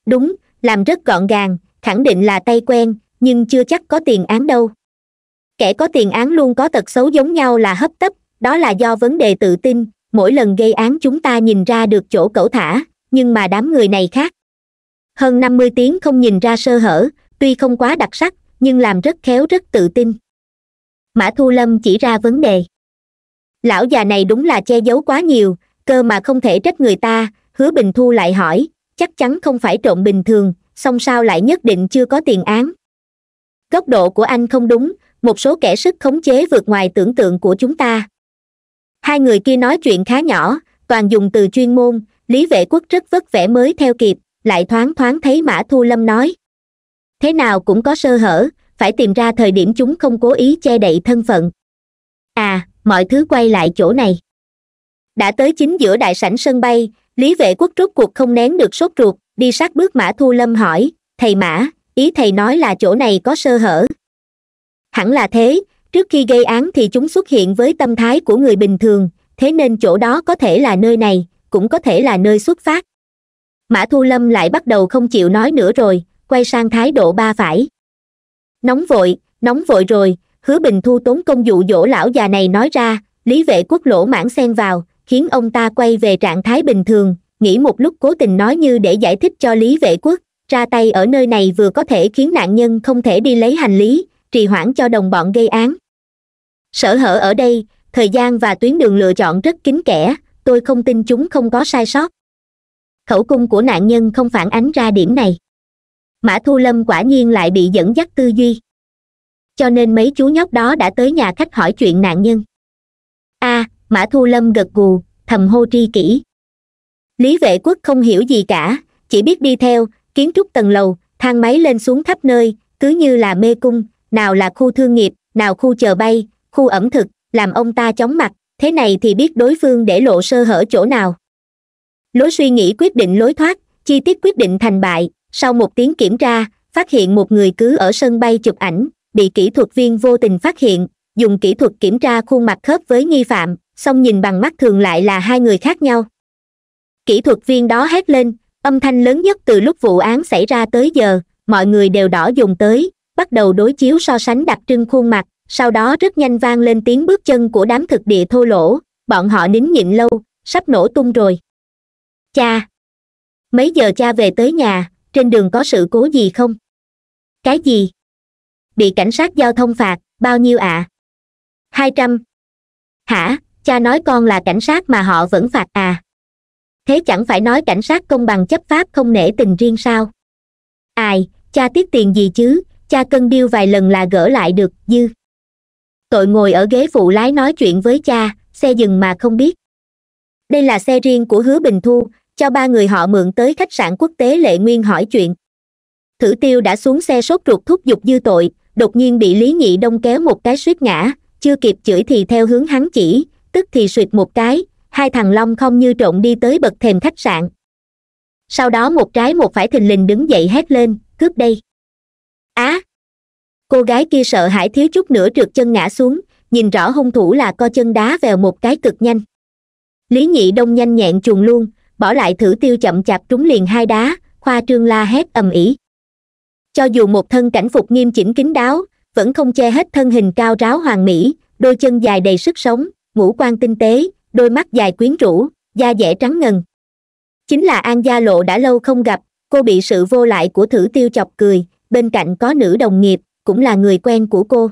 đúng làm rất gọn gàng khẳng định là tay quen nhưng chưa chắc có tiền án đâu kẻ có tiền án luôn có tật xấu giống nhau là hấp tấp đó là do vấn đề tự tin mỗi lần gây án chúng ta nhìn ra được chỗ cẩu thả nhưng mà đám người này khác hơn năm mươi tiếng không nhìn ra sơ hở tuy không quá đặc sắc nhưng làm rất khéo rất tự tin mã thu lâm chỉ ra vấn đề lão già này đúng là che giấu quá nhiều cơ mà không thể trách người ta hứa bình thu lại hỏi chắc chắn không phải trộm bình thường song sao lại nhất định chưa có tiền án góc độ của anh không đúng một số kẻ sức khống chế vượt ngoài tưởng tượng của chúng ta hai người kia nói chuyện khá nhỏ toàn dùng từ chuyên môn lý vệ quốc rất vất vả mới theo kịp lại thoáng thoáng thấy mã thu lâm nói thế nào cũng có sơ hở phải tìm ra thời điểm chúng không cố ý che đậy thân phận à mọi thứ quay lại chỗ này đã tới chính giữa đại sảnh sân bay lý vệ quốc rút cuộc không nén được sốt ruột đi sát bước mã thu lâm hỏi thầy mã ý thầy nói là chỗ này có sơ hở hẳn là thế trước khi gây án thì chúng xuất hiện với tâm thái của người bình thường thế nên chỗ đó có thể là nơi này cũng có thể là nơi xuất phát mã thu lâm lại bắt đầu không chịu nói nữa rồi quay sang thái độ ba phải nóng vội nóng vội rồi hứa bình thu tốn công dụ dỗ lão già này nói ra lý vệ quốc lỗ mãn xen vào khiến ông ta quay về trạng thái bình thường nghĩ một lúc cố tình nói như để giải thích cho lý vệ quốc ra tay ở nơi này vừa có thể khiến nạn nhân không thể đi lấy hành lý trì hoãn cho đồng bọn gây án sở hở ở đây thời gian và tuyến đường lựa chọn rất kín kẽ tôi không tin chúng không có sai sót khẩu cung của nạn nhân không phản ánh ra điểm này mã thu lâm quả nhiên lại bị dẫn dắt tư duy cho nên mấy chú nhóc đó đã tới nhà khách hỏi chuyện nạn nhân a à, mã thu lâm gật gù thầm hô tri kỷ lý vệ quốc không hiểu gì cả chỉ biết đi theo kiến trúc tầng lầu thang máy lên xuống khắp nơi cứ như là mê cung nào là khu thương nghiệp nào khu chờ bay khu ẩm thực làm ông ta chóng mặt thế này thì biết đối phương để lộ sơ hở chỗ nào lối suy nghĩ quyết định lối thoát chi tiết quyết định thành bại sau một tiếng kiểm tra phát hiện một người cứ ở sân bay chụp ảnh bị kỹ thuật viên vô tình phát hiện dùng kỹ thuật kiểm tra khuôn mặt khớp với nghi phạm song nhìn bằng mắt thường lại là hai người khác nhau kỹ thuật viên đó hét lên âm thanh lớn nhất từ lúc vụ án xảy ra tới giờ mọi người đều đỏ dùng tới bắt đầu đối chiếu so sánh đặc trưng khuôn mặt sau đó rất nhanh vang lên tiếng bước chân của đám thực địa thô lỗ bọn họ nín nhịn lâu sắp nổ tung rồi cha mấy giờ cha về tới nhà trên đường có sự cố gì không cái gì bị cảnh sát giao thông phạt bao nhiêu ạ hai trăm hả cha nói con là cảnh sát mà họ vẫn phạt à thế chẳng phải nói cảnh sát công bằng chấp pháp không nể tình riêng sao ai cha tiếc tiền gì chứ cha cân điêu vài lần là gỡ lại được dư tội ngồi ở ghế phụ lái nói chuyện với cha xe dừng mà không biết đây là xe riêng của hứa bình thu cho ba người họ mượn tới khách sạn quốc tế lệ nguyên hỏi chuyện thử tiêu đã xuống xe sốt ruột thúc giục dư tội đột nhiên bị lý nhị đông kéo một cái suýt ngã chưa kịp chửi thì theo hướng hắn chỉ tức thì suyệt một cái hai thằng long không như trộn đi tới bậc thềm khách sạn sau đó một trái một phải thình lình đứng dậy hét lên cướp đây á à, cô gái kia sợ hãi thiếu chút nữa trượt chân ngã xuống nhìn rõ hung thủ là co chân đá vào một cái cực nhanh lý nhị đông nhanh nhẹn chuồn luôn bỏ lại thử tiêu chậm chạp trúng liền hai đá khoa trương la hét ầm ĩ cho dù một thân cảnh phục nghiêm chỉnh kín đáo vẫn không che hết thân hình cao ráo hoàng mỹ đôi chân dài đầy sức sống ngũ quan tinh tế đôi mắt dài quyến rũ da dẻ trắng ngần chính là an gia lộ đã lâu không gặp cô bị sự vô lại của thử tiêu chọc cười bên cạnh có nữ đồng nghiệp cũng là người quen của cô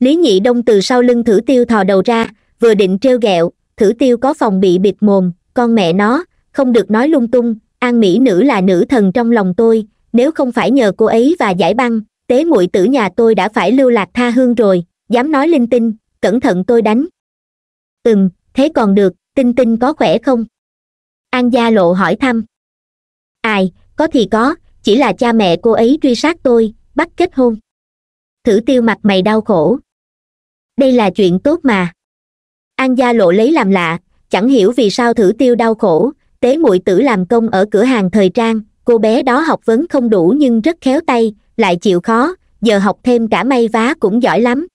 lý nhị đông từ sau lưng thử tiêu thò đầu ra vừa định trêu ghẹo thử tiêu có phòng bị bịt mồm con mẹ nó không được nói lung tung an mỹ nữ là nữ thần trong lòng tôi nếu không phải nhờ cô ấy và giải băng tế muội tử nhà tôi đã phải lưu lạc tha hương rồi dám nói linh tinh cẩn thận tôi đánh ừm thế còn được tinh tinh có khỏe không an gia lộ hỏi thăm ai có thì có chỉ là cha mẹ cô ấy truy sát tôi bắt kết hôn thử tiêu mặt mày đau khổ đây là chuyện tốt mà an gia lộ lấy làm lạ chẳng hiểu vì sao thử tiêu đau khổ tế muội tử làm công ở cửa hàng thời trang cô bé đó học vấn không đủ nhưng rất khéo tay lại chịu khó giờ học thêm cả may vá cũng giỏi lắm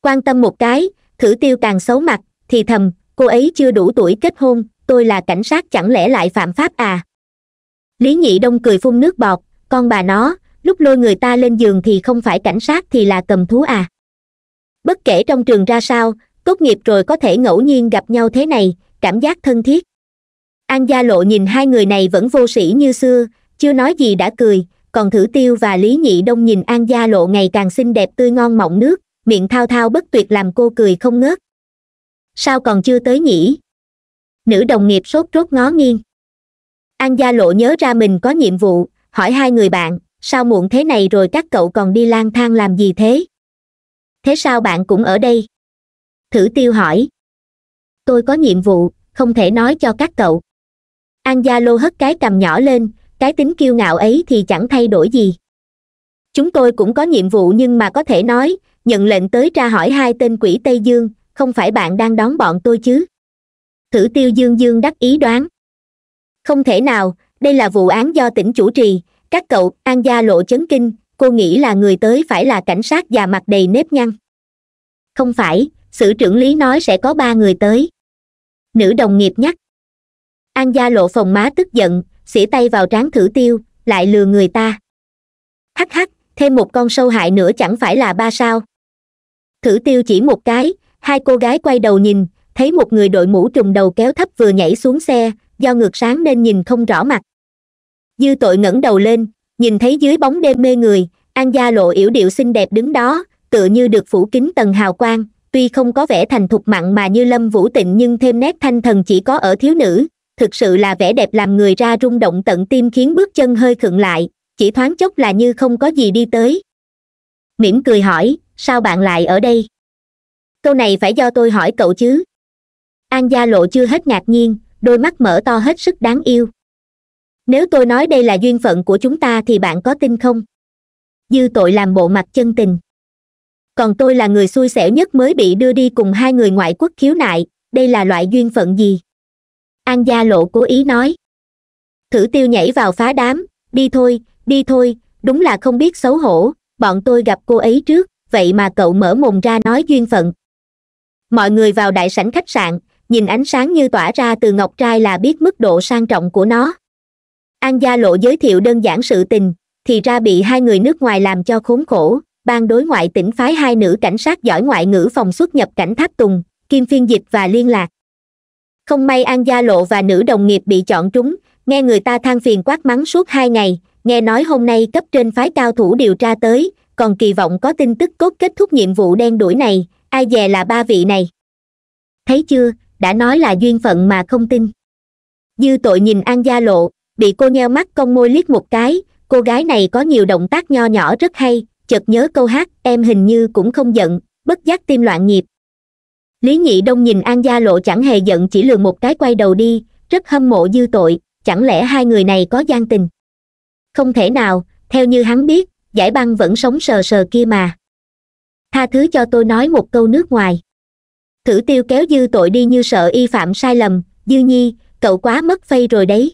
quan tâm một cái thử tiêu càng xấu mặt thì thầm cô ấy chưa đủ tuổi kết hôn tôi là cảnh sát chẳng lẽ lại phạm pháp à lý nhị đông cười phun nước bọt con bà nó lúc lôi người ta lên giường thì không phải cảnh sát thì là cầm thú à bất kể trong trường ra sao tốt nghiệp rồi có thể ngẫu nhiên gặp nhau thế này cảm giác thân thiết an gia lộ nhìn hai người này vẫn vô sĩ như xưa chưa nói gì đã cười còn thử tiêu và lý nhị đông nhìn an gia lộ ngày càng xinh đẹp tươi ngon mọng nước miệng thao thao bất tuyệt làm cô cười không ngớt sao còn chưa tới nhỉ nữ đồng nghiệp sốt rốt ngó nghiêng an gia lộ nhớ ra mình có nhiệm vụ hỏi hai người bạn sao muộn thế này rồi các cậu còn đi lang thang làm gì thế thế sao bạn cũng ở đây thử tiêu hỏi tôi có nhiệm vụ không thể nói cho các cậu an gia lô hất cái cầm nhỏ lên cái tính kiêu ngạo ấy thì chẳng thay đổi gì chúng tôi cũng có nhiệm vụ nhưng mà có thể nói nhận lệnh tới ra hỏi hai tên quỷ tây dương không phải bạn đang đón bọn tôi chứ thử tiêu dương dương đắc ý đoán không thể nào đây là vụ án do tỉnh chủ trì các cậu an gia lộ chấn kinh cô nghĩ là người tới phải là cảnh sát già mặt đầy nếp nhăn không phải sử trưởng lý nói sẽ có ba người tới nữ đồng nghiệp nhắc an gia lộ phòng má tức giận xỉa tay vào trán thử tiêu lại lừa người ta hắc hắc thêm một con sâu hại nữa chẳng phải là ba sao thử tiêu chỉ một cái hai cô gái quay đầu nhìn thấy một người đội mũ trùng đầu kéo thấp vừa nhảy xuống xe do ngược sáng nên nhìn không rõ mặt dư tội ngẩng đầu lên nhìn thấy dưới bóng đêm mê người an gia lộ yểu điệu xinh đẹp đứng đó tựa như được phủ kính tầng hào quang tuy không có vẻ thành thục mặn mà như lâm vũ tịnh nhưng thêm nét thanh thần chỉ có ở thiếu nữ thực sự là vẻ đẹp làm người ra rung động tận tim khiến bước chân hơi khựng lại chỉ thoáng chốc là như không có gì đi tới mỉm cười hỏi sao bạn lại ở đây câu này phải do tôi hỏi cậu chứ an gia lộ chưa hết ngạc nhiên đôi mắt mở to hết sức đáng yêu nếu tôi nói đây là duyên phận của chúng ta thì bạn có tin không dư tội làm bộ mặt chân tình còn tôi là người xui xẻo nhất mới bị đưa đi cùng hai người ngoại quốc khiếu nại đây là loại duyên phận gì an gia lộ cố ý nói thử tiêu nhảy vào phá đám đi thôi đi thôi đúng là không biết xấu hổ bọn tôi gặp cô ấy trước vậy mà cậu mở mồm ra nói duyên phận mọi người vào đại sảnh khách sạn nhìn ánh sáng như tỏa ra từ ngọc trai là biết mức độ sang trọng của nó an gia lộ giới thiệu đơn giản sự tình thì ra bị hai người nước ngoài làm cho khốn khổ ban đối ngoại tỉnh phái hai nữ cảnh sát giỏi ngoại ngữ phòng xuất nhập cảnh tháp tùng kim phiên dịch và liên lạc không may an gia lộ và nữ đồng nghiệp bị chọn trúng nghe người ta than phiền quát mắng suốt hai ngày nghe nói hôm nay cấp trên phái cao thủ điều tra tới còn kỳ vọng có tin tức cốt kết thúc nhiệm vụ đen đuổi này ai dè là ba vị này thấy chưa đã nói là duyên phận mà không tin dư tội nhìn an gia lộ bị cô nheo mắt cong môi liếc một cái cô gái này có nhiều động tác nho nhỏ rất hay chợt nhớ câu hát em hình như cũng không giận bất giác tim loạn nhịp lý nhị đông nhìn an gia lộ chẳng hề giận chỉ lừa một cái quay đầu đi rất hâm mộ dư tội chẳng lẽ hai người này có gian tình không thể nào theo như hắn biết giải băng vẫn sống sờ sờ kia mà tha thứ cho tôi nói một câu nước ngoài thử tiêu kéo dư tội đi như sợ y phạm sai lầm dư nhi cậu quá mất phây rồi đấy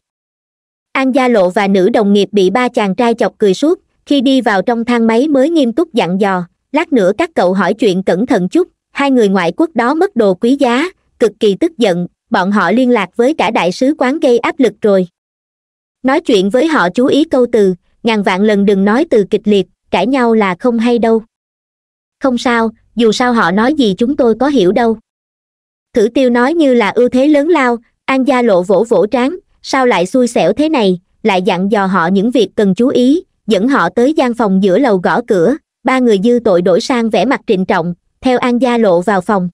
an gia lộ và nữ đồng nghiệp bị ba chàng trai chọc cười suốt khi đi vào trong thang máy mới nghiêm túc dặn dò lát nữa các cậu hỏi chuyện cẩn thận chút hai người ngoại quốc đó mất đồ quý giá cực kỳ tức giận bọn họ liên lạc với cả đại sứ quán gây áp lực rồi nói chuyện với họ chú ý câu từ ngàn vạn lần đừng nói từ kịch liệt cãi nhau là không hay đâu không sao dù sao họ nói gì chúng tôi có hiểu đâu thử tiêu nói như là ưu thế lớn lao an gia lộ vỗ vỗ trán sao lại xui xẻo thế này lại dặn dò họ những việc cần chú ý dẫn họ tới gian phòng giữa lầu gõ cửa ba người dư tội đổi sang vẻ mặt trịnh trọng theo an gia lộ vào phòng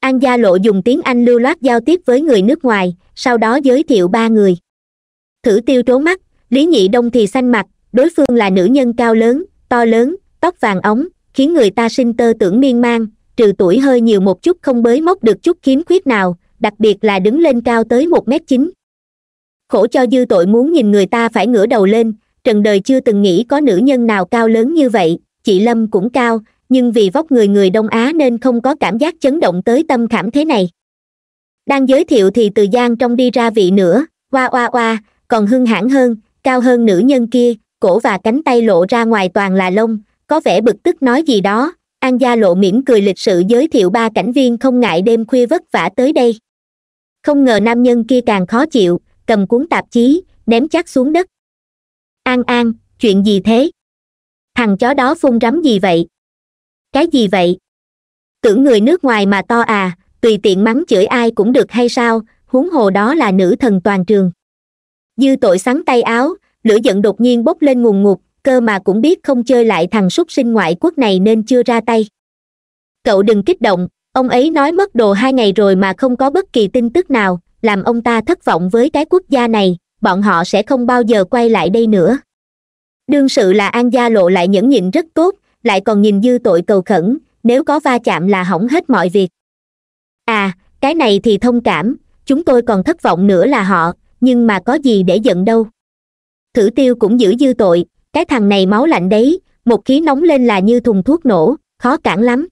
an gia lộ dùng tiếng anh lưu loát giao tiếp với người nước ngoài sau đó giới thiệu ba người thử tiêu trố mắt lý nhị đông thì xanh mặt đối phương là nữ nhân cao lớn to lớn tóc vàng óng khiến người ta sinh tơ tưởng miên man trừ tuổi hơi nhiều một chút không bới móc được chút khiếm khuyết nào đặc biệt là đứng lên cao tới một mét chín khổ cho dư tội muốn nhìn người ta phải ngửa đầu lên trần đời chưa từng nghĩ có nữ nhân nào cao lớn như vậy chị lâm cũng cao nhưng vì vóc người người đông á nên không có cảm giác chấn động tới tâm khảm thế này đang giới thiệu thì từ giang trong đi ra vị nữa oa oa oa còn hưng hãn hơn cao hơn nữ nhân kia cổ và cánh tay lộ ra ngoài toàn là lông có vẻ bực tức nói gì đó an gia lộ mỉm cười lịch sự giới thiệu ba cảnh viên không ngại đêm khuya vất vả tới đây không ngờ nam nhân kia càng khó chịu cầm cuốn tạp chí ném chắc xuống đất an an chuyện gì thế thằng chó đó phun rắm gì vậy cái gì vậy tưởng người nước ngoài mà to à tùy tiện mắng chửi ai cũng được hay sao huống hồ đó là nữ thần toàn trường dư tội sắn tay áo lửa giận đột nhiên bốc lên ngùn ngụt cơ mà cũng biết không chơi lại thằng súc sinh ngoại quốc này nên chưa ra tay cậu đừng kích động ông ấy nói mất đồ hai ngày rồi mà không có bất kỳ tin tức nào làm ông ta thất vọng với cái quốc gia này bọn họ sẽ không bao giờ quay lại đây nữa đương sự là an gia lộ lại nhẫn nhịn rất tốt lại còn nhìn dư tội cầu khẩn nếu có va chạm là hỏng hết mọi việc à cái này thì thông cảm chúng tôi còn thất vọng nữa là họ nhưng mà có gì để giận đâu thử tiêu cũng giữ dư tội cái thằng này máu lạnh đấy một khí nóng lên là như thùng thuốc nổ khó cản lắm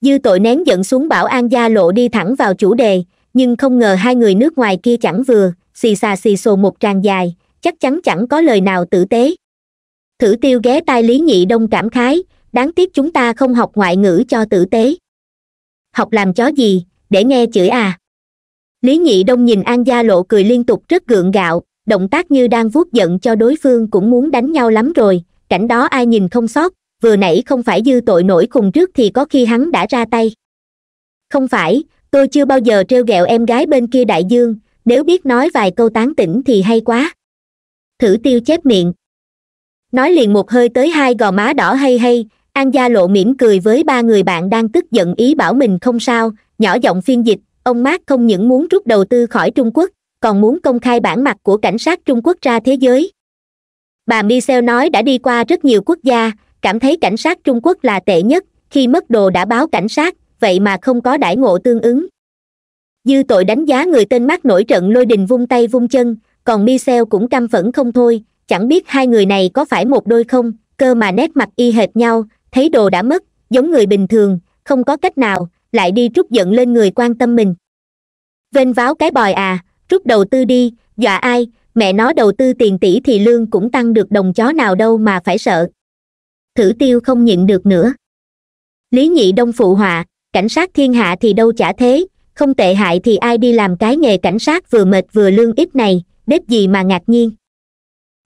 dư tội nén giận xuống bảo an gia lộ đi thẳng vào chủ đề nhưng không ngờ hai người nước ngoài kia chẳng vừa xì xà xì xồ một tràng dài chắc chắn chẳng có lời nào tử tế thử tiêu ghé tai lý nhị đông cảm khái đáng tiếc chúng ta không học ngoại ngữ cho tử tế học làm chó gì để nghe chửi à lý nhị đông nhìn an gia lộ cười liên tục rất gượng gạo động tác như đang vuốt giận cho đối phương cũng muốn đánh nhau lắm rồi cảnh đó ai nhìn không sót vừa nãy không phải dư tội nổi cùng trước thì có khi hắn đã ra tay không phải tôi chưa bao giờ trêu ghẹo em gái bên kia đại dương nếu biết nói vài câu tán tỉnh thì hay quá thử tiêu chép miệng nói liền một hơi tới hai gò má đỏ hay hay an gia lộ mỉm cười với ba người bạn đang tức giận ý bảo mình không sao nhỏ giọng phiên dịch ông mát không những muốn rút đầu tư khỏi trung quốc còn muốn công khai bản mặt của cảnh sát trung quốc ra thế giới bà michel nói đã đi qua rất nhiều quốc gia cảm thấy cảnh sát trung quốc là tệ nhất khi mất đồ đã báo cảnh sát vậy mà không có đãi ngộ tương ứng dư tội đánh giá người tên mắt nổi trận lôi đình vung tay vung chân còn michel cũng căm phẫn không thôi chẳng biết hai người này có phải một đôi không cơ mà nét mặt y hệt nhau thấy đồ đã mất giống người bình thường không có cách nào lại đi trút giận lên người quan tâm mình vênh váo cái bòi à rút đầu tư đi dọa ai mẹ nó đầu tư tiền tỷ thì lương cũng tăng được đồng chó nào đâu mà phải sợ thử tiêu không nhịn được nữa lý nhị đông phụ họa cảnh sát thiên hạ thì đâu chả thế không tệ hại thì ai đi làm cái nghề cảnh sát vừa mệt vừa lương ít này đếp gì mà ngạc nhiên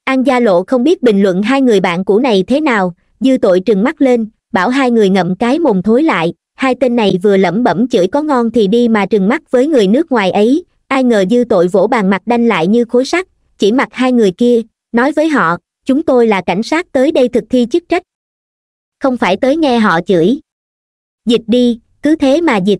an gia lộ không biết bình luận hai người bạn cũ này thế nào dư tội trừng mắt lên bảo hai người ngậm cái mồm thối lại hai tên này vừa lẩm bẩm chửi có ngon thì đi mà trừng mắt với người nước ngoài ấy ai ngờ dư tội vỗ bàn mặt đanh lại như khối sắt chỉ mặt hai người kia nói với họ chúng tôi là cảnh sát tới đây thực thi chức trách không phải tới nghe họ chửi dịch đi cứ thế mà dịch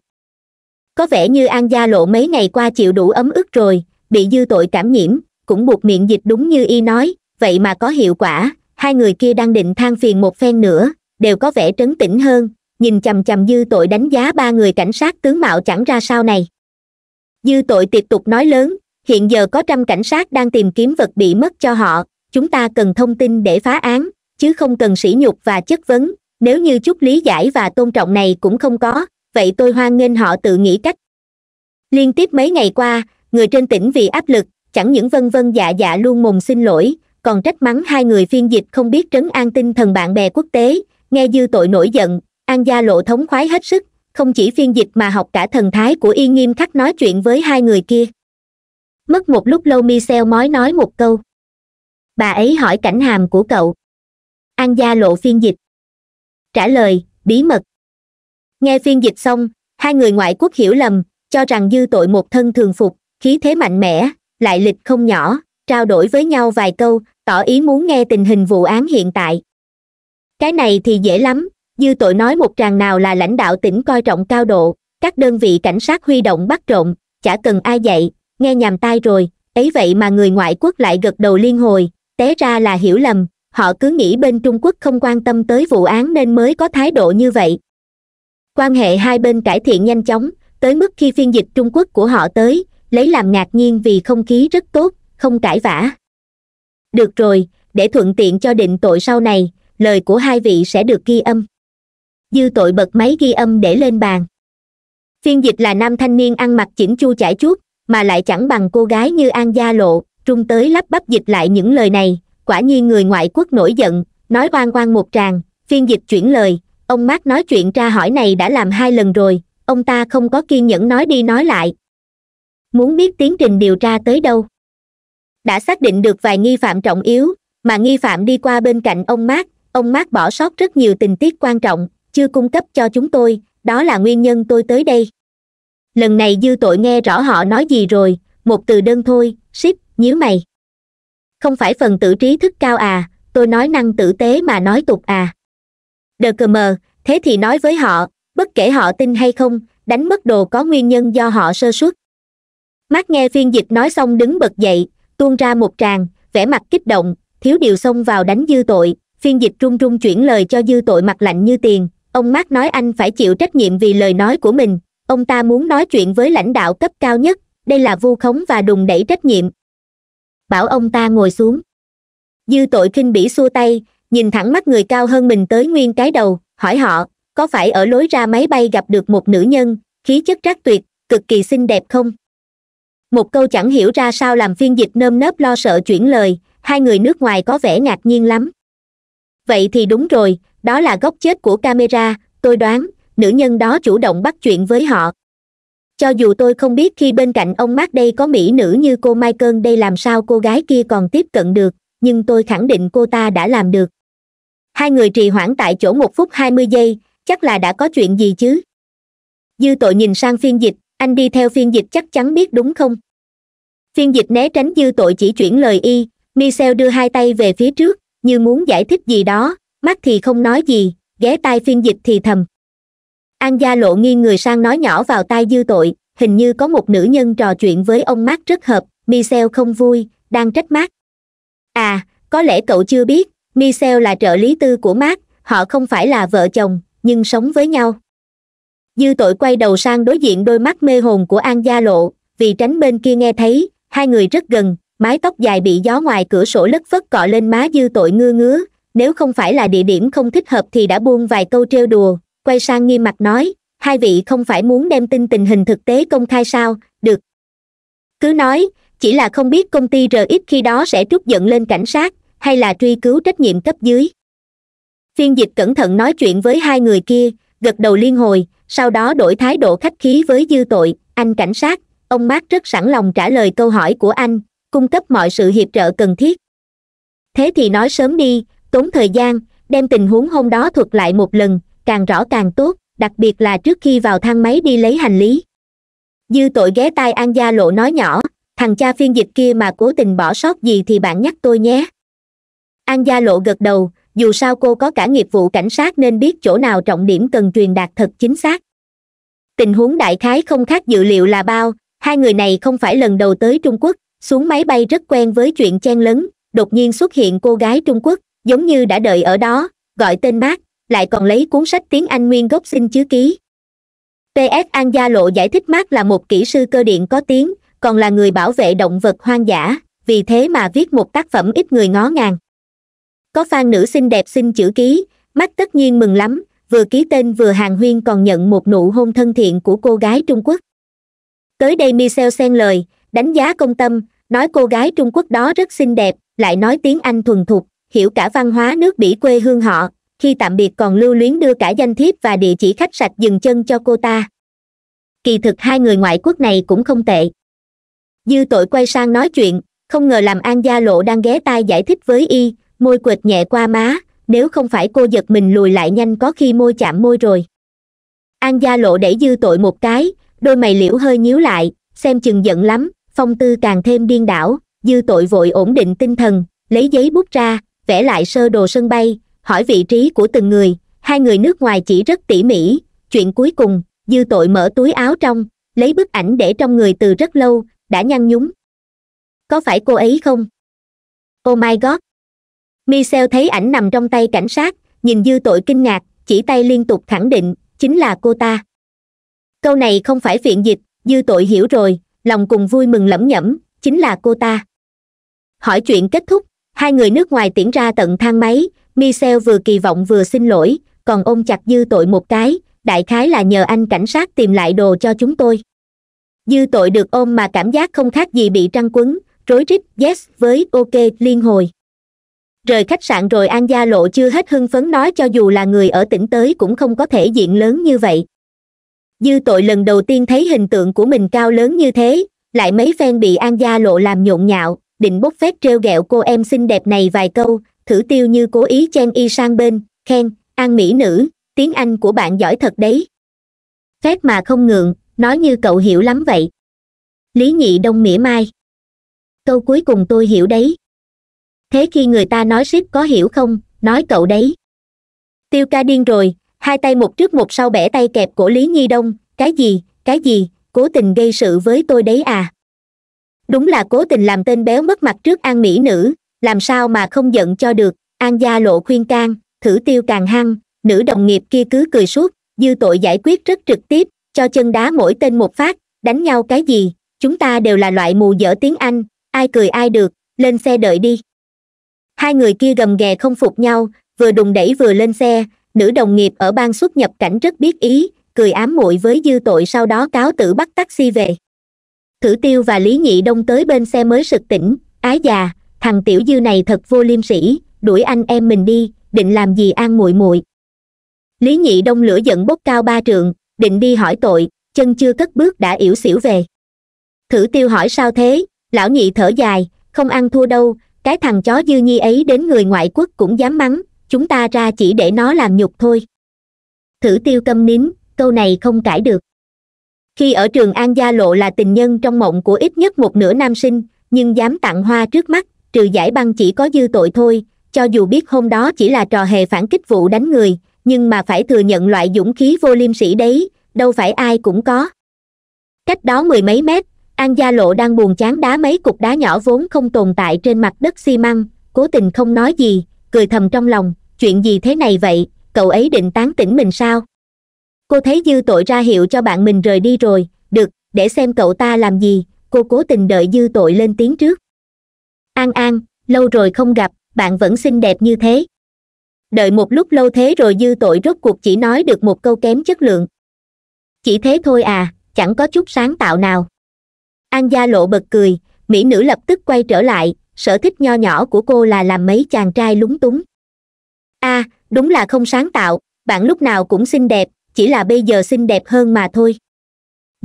có vẻ như an gia lộ mấy ngày qua chịu đủ ấm ức rồi bị dư tội cảm nhiễm cũng buộc miệng dịch đúng như y nói vậy mà có hiệu quả hai người kia đang định than phiền một phen nữa đều có vẻ trấn tĩnh hơn nhìn chằm chằm dư tội đánh giá ba người cảnh sát tướng mạo chẳng ra sao này dư tội tiếp tục nói lớn hiện giờ có trăm cảnh sát đang tìm kiếm vật bị mất cho họ chúng ta cần thông tin để phá án chứ không cần sỉ nhục và chất vấn nếu như chút lý giải và tôn trọng này cũng không có vậy tôi hoan nghênh họ tự nghĩ cách liên tiếp mấy ngày qua người trên tỉnh vì áp lực chẳng những vân vân dạ dạ luôn mồm xin lỗi còn trách mắng hai người phiên dịch không biết trấn an tinh thần bạn bè quốc tế nghe dư tội nổi giận an gia lộ thống khoái hết sức không chỉ phiên dịch mà học cả thần thái của y nghiêm khắc nói chuyện với hai người kia mất một lúc lâu michel mói nói một câu bà ấy hỏi cảnh hàm của cậu an gia lộ phiên dịch trả lời bí mật nghe phiên dịch xong hai người ngoại quốc hiểu lầm cho rằng dư tội một thân thường phục khí thế mạnh mẽ lại lịch không nhỏ trao đổi với nhau vài câu tỏ ý muốn nghe tình hình vụ án hiện tại cái này thì dễ lắm dư tội nói một tràng nào là lãnh đạo tỉnh coi trọng cao độ các đơn vị cảnh sát huy động bắt trộm chả cần ai dạy nghe nhàm tai rồi ấy vậy mà người ngoại quốc lại gật đầu liên hồi té ra là hiểu lầm họ cứ nghĩ bên trung quốc không quan tâm tới vụ án nên mới có thái độ như vậy quan hệ hai bên cải thiện nhanh chóng tới mức khi phiên dịch trung quốc của họ tới lấy làm ngạc nhiên vì không khí rất tốt không cãi vã được rồi để thuận tiện cho định tội sau này lời của hai vị sẽ được ghi âm dư tội bật máy ghi âm để lên bàn phiên dịch là nam thanh niên ăn mặc chỉnh chu chải chuốt mà lại chẳng bằng cô gái như an gia lộ trung tới lắp bắp dịch lại những lời này quả nhiên người ngoại quốc nổi giận nói oan oan một tràng phiên dịch chuyển lời ông mát nói chuyện tra hỏi này đã làm hai lần rồi ông ta không có kiên nhẫn nói đi nói lại muốn biết tiến trình điều tra tới đâu đã xác định được vài nghi phạm trọng yếu mà nghi phạm đi qua bên cạnh ông mát ông mát bỏ sót rất nhiều tình tiết quan trọng chưa cung cấp cho chúng tôi đó là nguyên nhân tôi tới đây lần này dư tội nghe rõ họ nói gì rồi một từ đơn thôi ship nhíu mày không phải phần tử trí thức cao à tôi nói năng tử tế mà nói tục à đờ cờ mờ thế thì nói với họ bất kể họ tin hay không đánh mất đồ có nguyên nhân do họ sơ suất mát nghe phiên dịch nói xong đứng bật dậy tuôn ra một tràng vẻ mặt kích động thiếu điều xông vào đánh dư tội phiên dịch run run chuyển lời cho dư tội mặt lạnh như tiền ông mark nói anh phải chịu trách nhiệm vì lời nói của mình ông ta muốn nói chuyện với lãnh đạo cấp cao nhất đây là vu khống và đùng đẩy trách nhiệm bảo ông ta ngồi xuống dư tội kinh bỉ xua tay nhìn thẳng mắt người cao hơn mình tới nguyên cái đầu hỏi họ có phải ở lối ra máy bay gặp được một nữ nhân khí chất rác tuyệt cực kỳ xinh đẹp không một câu chẳng hiểu ra sao làm phiên dịch nơm nớp lo sợ chuyển lời hai người nước ngoài có vẻ ngạc nhiên lắm vậy thì đúng rồi đó là góc chết của camera tôi đoán nữ nhân đó chủ động bắt chuyện với họ cho dù tôi không biết khi bên cạnh ông mát đây có mỹ nữ như cô michael đây làm sao cô gái kia còn tiếp cận được nhưng tôi khẳng định cô ta đã làm được hai người trì hoãn tại chỗ một phút hai mươi giây chắc là đã có chuyện gì chứ dư tội nhìn sang phiên dịch anh đi theo phiên dịch chắc chắn biết đúng không phiên dịch né tránh dư tội chỉ chuyển lời y michel đưa hai tay về phía trước như muốn giải thích gì đó mắt thì không nói gì ghé tai phiên dịch thì thầm an gia lộ nghiêng người sang nói nhỏ vào tai dư tội hình như có một nữ nhân trò chuyện với ông mát rất hợp michel không vui đang trách mát à có lẽ cậu chưa biết michel là trợ lý tư của mát họ không phải là vợ chồng nhưng sống với nhau dư tội quay đầu sang đối diện đôi mắt mê hồn của an gia lộ vì tránh bên kia nghe thấy hai người rất gần mái tóc dài bị gió ngoài cửa sổ lất phất cọ lên má dư tội ngưa ngứa nếu không phải là địa điểm không thích hợp thì đã buông vài câu trêu đùa quay sang nghiêm mặt nói hai vị không phải muốn đem tin tình hình thực tế công khai sao được cứ nói chỉ là không biết công ty rx khi đó sẽ trút giận lên cảnh sát hay là truy cứu trách nhiệm cấp dưới phiên dịch cẩn thận nói chuyện với hai người kia gật đầu liên hồi sau đó đổi thái độ khách khí với dư tội anh cảnh sát ông mát rất sẵn lòng trả lời câu hỏi của anh cung cấp mọi sự hiệp trợ cần thiết thế thì nói sớm đi tốn thời gian đem tình huống hôm đó thuật lại một lần càng rõ càng tốt đặc biệt là trước khi vào thang máy đi lấy hành lý dư tội ghé tai an gia lộ nói nhỏ thằng cha phiên dịch kia mà cố tình bỏ sót gì thì bạn nhắc tôi nhé an gia lộ gật đầu dù sao cô có cả nghiệp vụ cảnh sát nên biết chỗ nào trọng điểm cần truyền đạt thật chính xác tình huống đại khái không khác dự liệu là bao hai người này không phải lần đầu tới trung quốc xuống máy bay rất quen với chuyện chen lấn đột nhiên xuất hiện cô gái trung quốc giống như đã đợi ở đó gọi tên bác lại còn lấy cuốn sách tiếng anh nguyên gốc xin chữ ký ps an gia lộ giải thích mát là một kỹ sư cơ điện có tiếng còn là người bảo vệ động vật hoang dã vì thế mà viết một tác phẩm ít người ngó ngàng có phan nữ xinh đẹp xin chữ ký mác tất nhiên mừng lắm vừa ký tên vừa hàng huyên còn nhận một nụ hôn thân thiện của cô gái trung quốc tới đây michel xen lời đánh giá công tâm nói cô gái trung quốc đó rất xinh đẹp lại nói tiếng anh thuần thục hiểu cả văn hóa nước bỉ quê hương họ khi tạm biệt còn lưu luyến đưa cả danh thiếp và địa chỉ khách sạch dừng chân cho cô ta kỳ thực hai người ngoại quốc này cũng không tệ dư tội quay sang nói chuyện không ngờ làm an gia lộ đang ghé tai giải thích với y môi quệt nhẹ qua má nếu không phải cô giật mình lùi lại nhanh có khi môi chạm môi rồi an gia lộ đẩy dư tội một cái đôi mày liễu hơi nhíu lại xem chừng giận lắm phong tư càng thêm điên đảo dư tội vội ổn định tinh thần lấy giấy bút ra vẽ lại sơ đồ sân bay hỏi vị trí của từng người hai người nước ngoài chỉ rất tỉ mỉ chuyện cuối cùng dư tội mở túi áo trong lấy bức ảnh để trong người từ rất lâu đã nhăn nhúng có phải cô ấy không oh my god michel thấy ảnh nằm trong tay cảnh sát nhìn dư tội kinh ngạc chỉ tay liên tục khẳng định chính là cô ta câu này không phải phiện dịch dư tội hiểu rồi lòng cùng vui mừng lẩm nhẩm chính là cô ta hỏi chuyện kết thúc hai người nước ngoài tiễn ra tận thang máy michel vừa kỳ vọng vừa xin lỗi còn ôm chặt dư tội một cái đại khái là nhờ anh cảnh sát tìm lại đồ cho chúng tôi dư tội được ôm mà cảm giác không khác gì bị trăng quấn rối rít yes với ok liên hồi rời khách sạn rồi an gia lộ chưa hết hưng phấn nói cho dù là người ở tỉnh tới cũng không có thể diện lớn như vậy dư tội lần đầu tiên thấy hình tượng của mình cao lớn như thế lại mấy phen bị an gia lộ làm nhộn nhạo định bốc phét trêu ghẹo cô em xinh đẹp này vài câu thử tiêu như cố ý chen y sang bên khen an mỹ nữ tiếng anh của bạn giỏi thật đấy phép mà không ngượng nói như cậu hiểu lắm vậy lý nhị đông mỉa mai câu cuối cùng tôi hiểu đấy thế khi người ta nói ship có hiểu không nói cậu đấy tiêu ca điên rồi hai tay một trước một sau bẻ tay kẹp của lý nhi đông cái gì cái gì cố tình gây sự với tôi đấy à đúng là cố tình làm tên béo mất mặt trước an mỹ nữ làm sao mà không giận cho được an gia lộ khuyên can thử tiêu càng hăng nữ đồng nghiệp kia cứ cười suốt dư tội giải quyết rất trực tiếp cho chân đá mỗi tên một phát đánh nhau cái gì chúng ta đều là loại mù dở tiếng anh ai cười ai được lên xe đợi đi hai người kia gầm ghè không phục nhau vừa đùng đẩy vừa lên xe nữ đồng nghiệp ở ban xuất nhập cảnh rất biết ý cười ám muội với dư tội sau đó cáo tử bắt taxi về thử tiêu và lý nhị đông tới bên xe mới sực tỉnh ái già thằng tiểu dư này thật vô liêm sỉ đuổi anh em mình đi định làm gì an muội muội lý nhị đông lửa giận bốc cao ba trượng định đi hỏi tội chân chưa cất bước đã yểu xỉu về thử tiêu hỏi sao thế lão nhị thở dài không ăn thua đâu cái thằng chó dư nhi ấy đến người ngoại quốc cũng dám mắng chúng ta ra chỉ để nó làm nhục thôi thử tiêu câm nín câu này không cãi được khi ở trường an gia lộ là tình nhân trong mộng của ít nhất một nửa nam sinh nhưng dám tặng hoa trước mắt trừ giải băng chỉ có dư tội thôi cho dù biết hôm đó chỉ là trò hề phản kích vụ đánh người nhưng mà phải thừa nhận loại dũng khí vô liêm sĩ đấy đâu phải ai cũng có cách đó mười mấy mét an gia lộ đang buồn chán đá mấy cục đá nhỏ vốn không tồn tại trên mặt đất xi măng cố tình không nói gì cười thầm trong lòng chuyện gì thế này vậy cậu ấy định tán tỉnh mình sao cô thấy dư tội ra hiệu cho bạn mình rời đi rồi được để xem cậu ta làm gì cô cố tình đợi dư tội lên tiếng trước an an lâu rồi không gặp bạn vẫn xinh đẹp như thế đợi một lúc lâu thế rồi dư tội rốt cuộc chỉ nói được một câu kém chất lượng chỉ thế thôi à chẳng có chút sáng tạo nào an gia lộ bật cười mỹ nữ lập tức quay trở lại sở thích nho nhỏ của cô là làm mấy chàng trai lúng túng a à, đúng là không sáng tạo bạn lúc nào cũng xinh đẹp chỉ là bây giờ xinh đẹp hơn mà thôi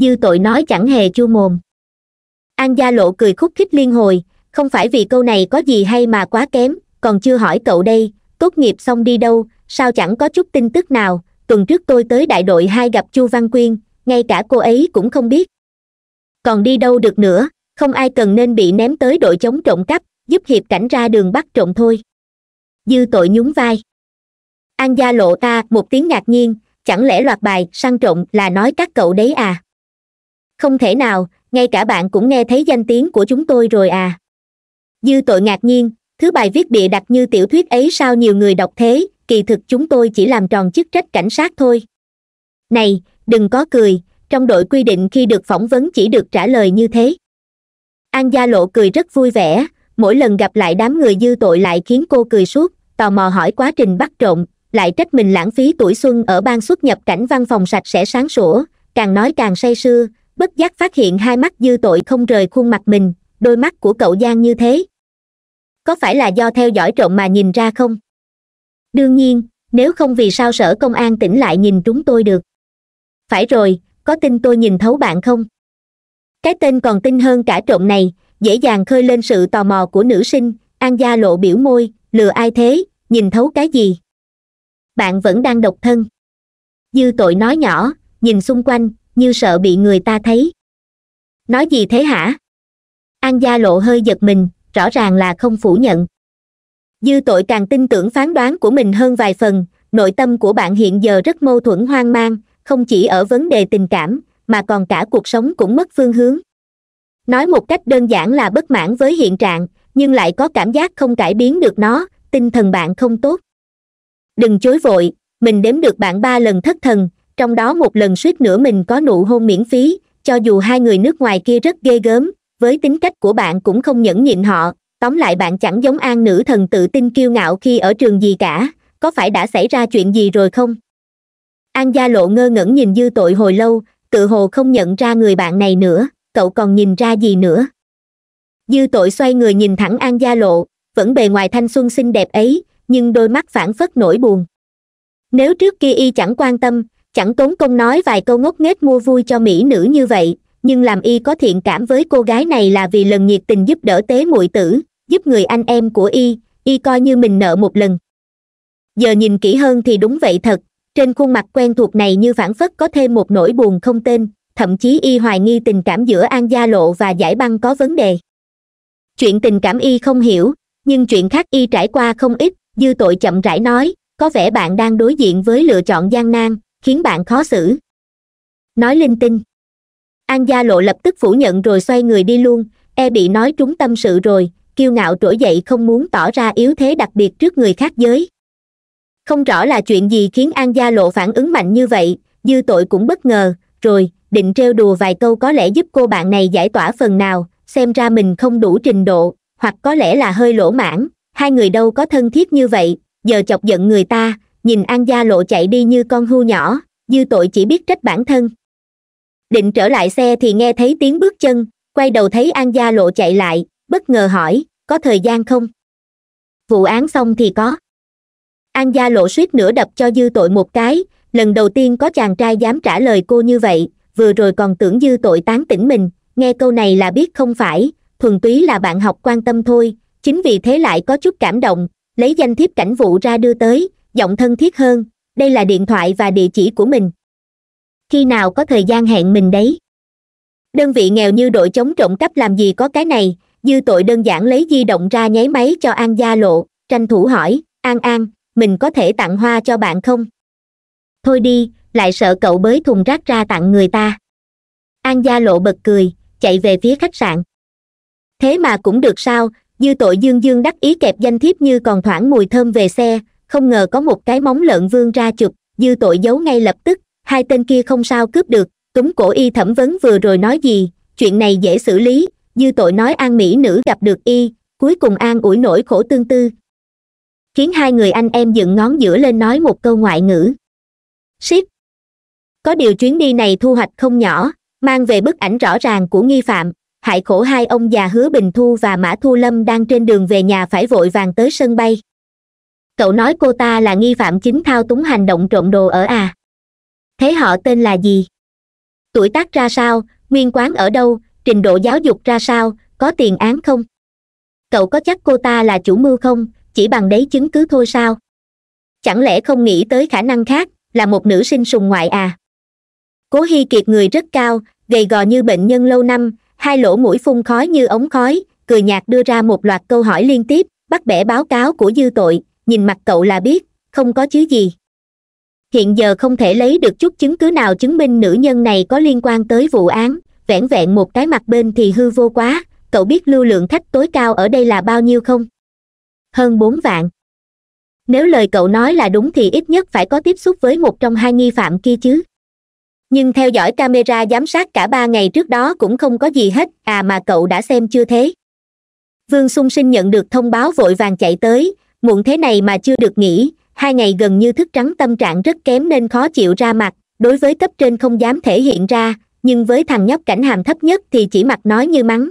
dư tội nói chẳng hề chua mồm an gia lộ cười khúc khích liên hồi không phải vì câu này có gì hay mà quá kém còn chưa hỏi cậu đây tốt nghiệp xong đi đâu sao chẳng có chút tin tức nào tuần trước tôi tới đại đội hai gặp chu văn quyên ngay cả cô ấy cũng không biết còn đi đâu được nữa không ai cần nên bị ném tới đội chống trộm cắp giúp hiệp cảnh ra đường bắt trộm thôi dư tội nhún vai an gia lộ ta một tiếng ngạc nhiên chẳng lẽ loạt bài săn trộm là nói các cậu đấy à không thể nào ngay cả bạn cũng nghe thấy danh tiếng của chúng tôi rồi à dư tội ngạc nhiên thứ bài viết bịa đặt như tiểu thuyết ấy sao nhiều người đọc thế kỳ thực chúng tôi chỉ làm tròn chức trách cảnh sát thôi này đừng có cười trong đội quy định khi được phỏng vấn chỉ được trả lời như thế an gia lộ cười rất vui vẻ mỗi lần gặp lại đám người dư tội lại khiến cô cười suốt tò mò hỏi quá trình bắt trộm lại trách mình lãng phí tuổi xuân ở ban xuất nhập cảnh văn phòng sạch sẽ sáng sủa càng nói càng say sưa bất giác phát hiện hai mắt dư tội không rời khuôn mặt mình đôi mắt của cậu giang như thế có phải là do theo dõi trộm mà nhìn ra không đương nhiên nếu không vì sao sở công an tỉnh lại nhìn chúng tôi được phải rồi có tin tôi nhìn thấu bạn không cái tên còn tin hơn cả trộm này dễ dàng khơi lên sự tò mò của nữ sinh an gia lộ biểu môi lừa ai thế nhìn thấu cái gì bạn vẫn đang độc thân dư tội nói nhỏ nhìn xung quanh như sợ bị người ta thấy nói gì thế hả an gia lộ hơi giật mình rõ ràng là không phủ nhận dư tội càng tin tưởng phán đoán của mình hơn vài phần nội tâm của bạn hiện giờ rất mâu thuẫn hoang mang không chỉ ở vấn đề tình cảm mà còn cả cuộc sống cũng mất phương hướng nói một cách đơn giản là bất mãn với hiện trạng nhưng lại có cảm giác không cải biến được nó tinh thần bạn không tốt đừng chối vội mình đếm được bạn ba lần thất thần trong đó một lần suýt nữa mình có nụ hôn miễn phí cho dù hai người nước ngoài kia rất ghê gớm với tính cách của bạn cũng không nhẫn nhịn họ tóm lại bạn chẳng giống an nữ thần tự tin kiêu ngạo khi ở trường gì cả có phải đã xảy ra chuyện gì rồi không an gia lộ ngơ ngẩn nhìn dư tội hồi lâu tự hồ không nhận ra người bạn này nữa cậu còn nhìn ra gì nữa dư tội xoay người nhìn thẳng an gia lộ vẫn bề ngoài thanh xuân xinh đẹp ấy nhưng đôi mắt phản phất nỗi buồn nếu trước kia y chẳng quan tâm chẳng tốn công nói vài câu ngốc nghếch mua vui cho mỹ nữ như vậy nhưng làm y có thiện cảm với cô gái này là vì lần nhiệt tình giúp đỡ tế muội tử giúp người anh em của y y coi như mình nợ một lần giờ nhìn kỹ hơn thì đúng vậy thật trên khuôn mặt quen thuộc này như phản phất có thêm một nỗi buồn không tên thậm chí y hoài nghi tình cảm giữa an gia lộ và giải băng có vấn đề chuyện tình cảm y không hiểu nhưng chuyện khác y trải qua không ít dư tội chậm rãi nói có vẻ bạn đang đối diện với lựa chọn gian nan khiến bạn khó xử nói linh tinh an gia lộ lập tức phủ nhận rồi xoay người đi luôn e bị nói trúng tâm sự rồi kiêu ngạo trỗi dậy không muốn tỏ ra yếu thế đặc biệt trước người khác giới không rõ là chuyện gì khiến an gia lộ phản ứng mạnh như vậy dư tội cũng bất ngờ rồi định trêu đùa vài câu có lẽ giúp cô bạn này giải tỏa phần nào xem ra mình không đủ trình độ hoặc có lẽ là hơi lỗ mãn hai người đâu có thân thiết như vậy giờ chọc giận người ta nhìn an gia lộ chạy đi như con hưu nhỏ dư tội chỉ biết trách bản thân định trở lại xe thì nghe thấy tiếng bước chân quay đầu thấy an gia lộ chạy lại bất ngờ hỏi có thời gian không vụ án xong thì có an gia lộ suýt nữa đập cho dư tội một cái lần đầu tiên có chàng trai dám trả lời cô như vậy vừa rồi còn tưởng dư tội tán tỉnh mình nghe câu này là biết không phải thuần túy là bạn học quan tâm thôi chính vì thế lại có chút cảm động lấy danh thiếp cảnh vụ ra đưa tới giọng thân thiết hơn đây là điện thoại và địa chỉ của mình khi nào có thời gian hẹn mình đấy đơn vị nghèo như đội chống trộm cắp làm gì có cái này dư tội đơn giản lấy di động ra nháy máy cho an gia lộ tranh thủ hỏi an an mình có thể tặng hoa cho bạn không thôi đi lại sợ cậu bới thùng rác ra tặng người ta an gia lộ bật cười chạy về phía khách sạn thế mà cũng được sao dư tội dương dương đắc ý kẹp danh thiếp như còn thoảng mùi thơm về xe không ngờ có một cái móng lợn vương ra chụp dư tội giấu ngay lập tức hai tên kia không sao cướp được túng cổ y thẩm vấn vừa rồi nói gì chuyện này dễ xử lý dư tội nói an mỹ nữ gặp được y cuối cùng an ủi nỗi khổ tương tư khiến hai người anh em dựng ngón giữa lên nói một câu ngoại ngữ ship có điều chuyến đi này thu hoạch không nhỏ mang về bức ảnh rõ ràng của nghi phạm hại khổ hai ông già hứa bình thu và mã thu lâm đang trên đường về nhà phải vội vàng tới sân bay cậu nói cô ta là nghi phạm chính thao túng hành động trộm đồ ở à thế họ tên là gì tuổi tác ra sao nguyên quán ở đâu trình độ giáo dục ra sao có tiền án không cậu có chắc cô ta là chủ mưu không chỉ bằng đấy chứng cứ thôi sao chẳng lẽ không nghĩ tới khả năng khác là một nữ sinh sùng ngoại à cố hy kiệt người rất cao gầy gò như bệnh nhân lâu năm hai lỗ mũi phun khói như ống khói cười nhạt đưa ra một loạt câu hỏi liên tiếp bắt bẻ báo cáo của dư tội nhìn mặt cậu là biết không có chứ gì hiện giờ không thể lấy được chút chứng cứ nào chứng minh nữ nhân này có liên quan tới vụ án vẻn vẹn một cái mặt bên thì hư vô quá cậu biết lưu lượng khách tối cao ở đây là bao nhiêu không hơn bốn vạn nếu lời cậu nói là đúng thì ít nhất phải có tiếp xúc với một trong hai nghi phạm kia chứ nhưng theo dõi camera giám sát cả ba ngày trước đó cũng không có gì hết à mà cậu đã xem chưa thế vương sung sinh nhận được thông báo vội vàng chạy tới muộn thế này mà chưa được nghỉ hai ngày gần như thức trắng tâm trạng rất kém nên khó chịu ra mặt đối với cấp trên không dám thể hiện ra nhưng với thằng nhóc cảnh hàm thấp nhất thì chỉ mặt nói như mắng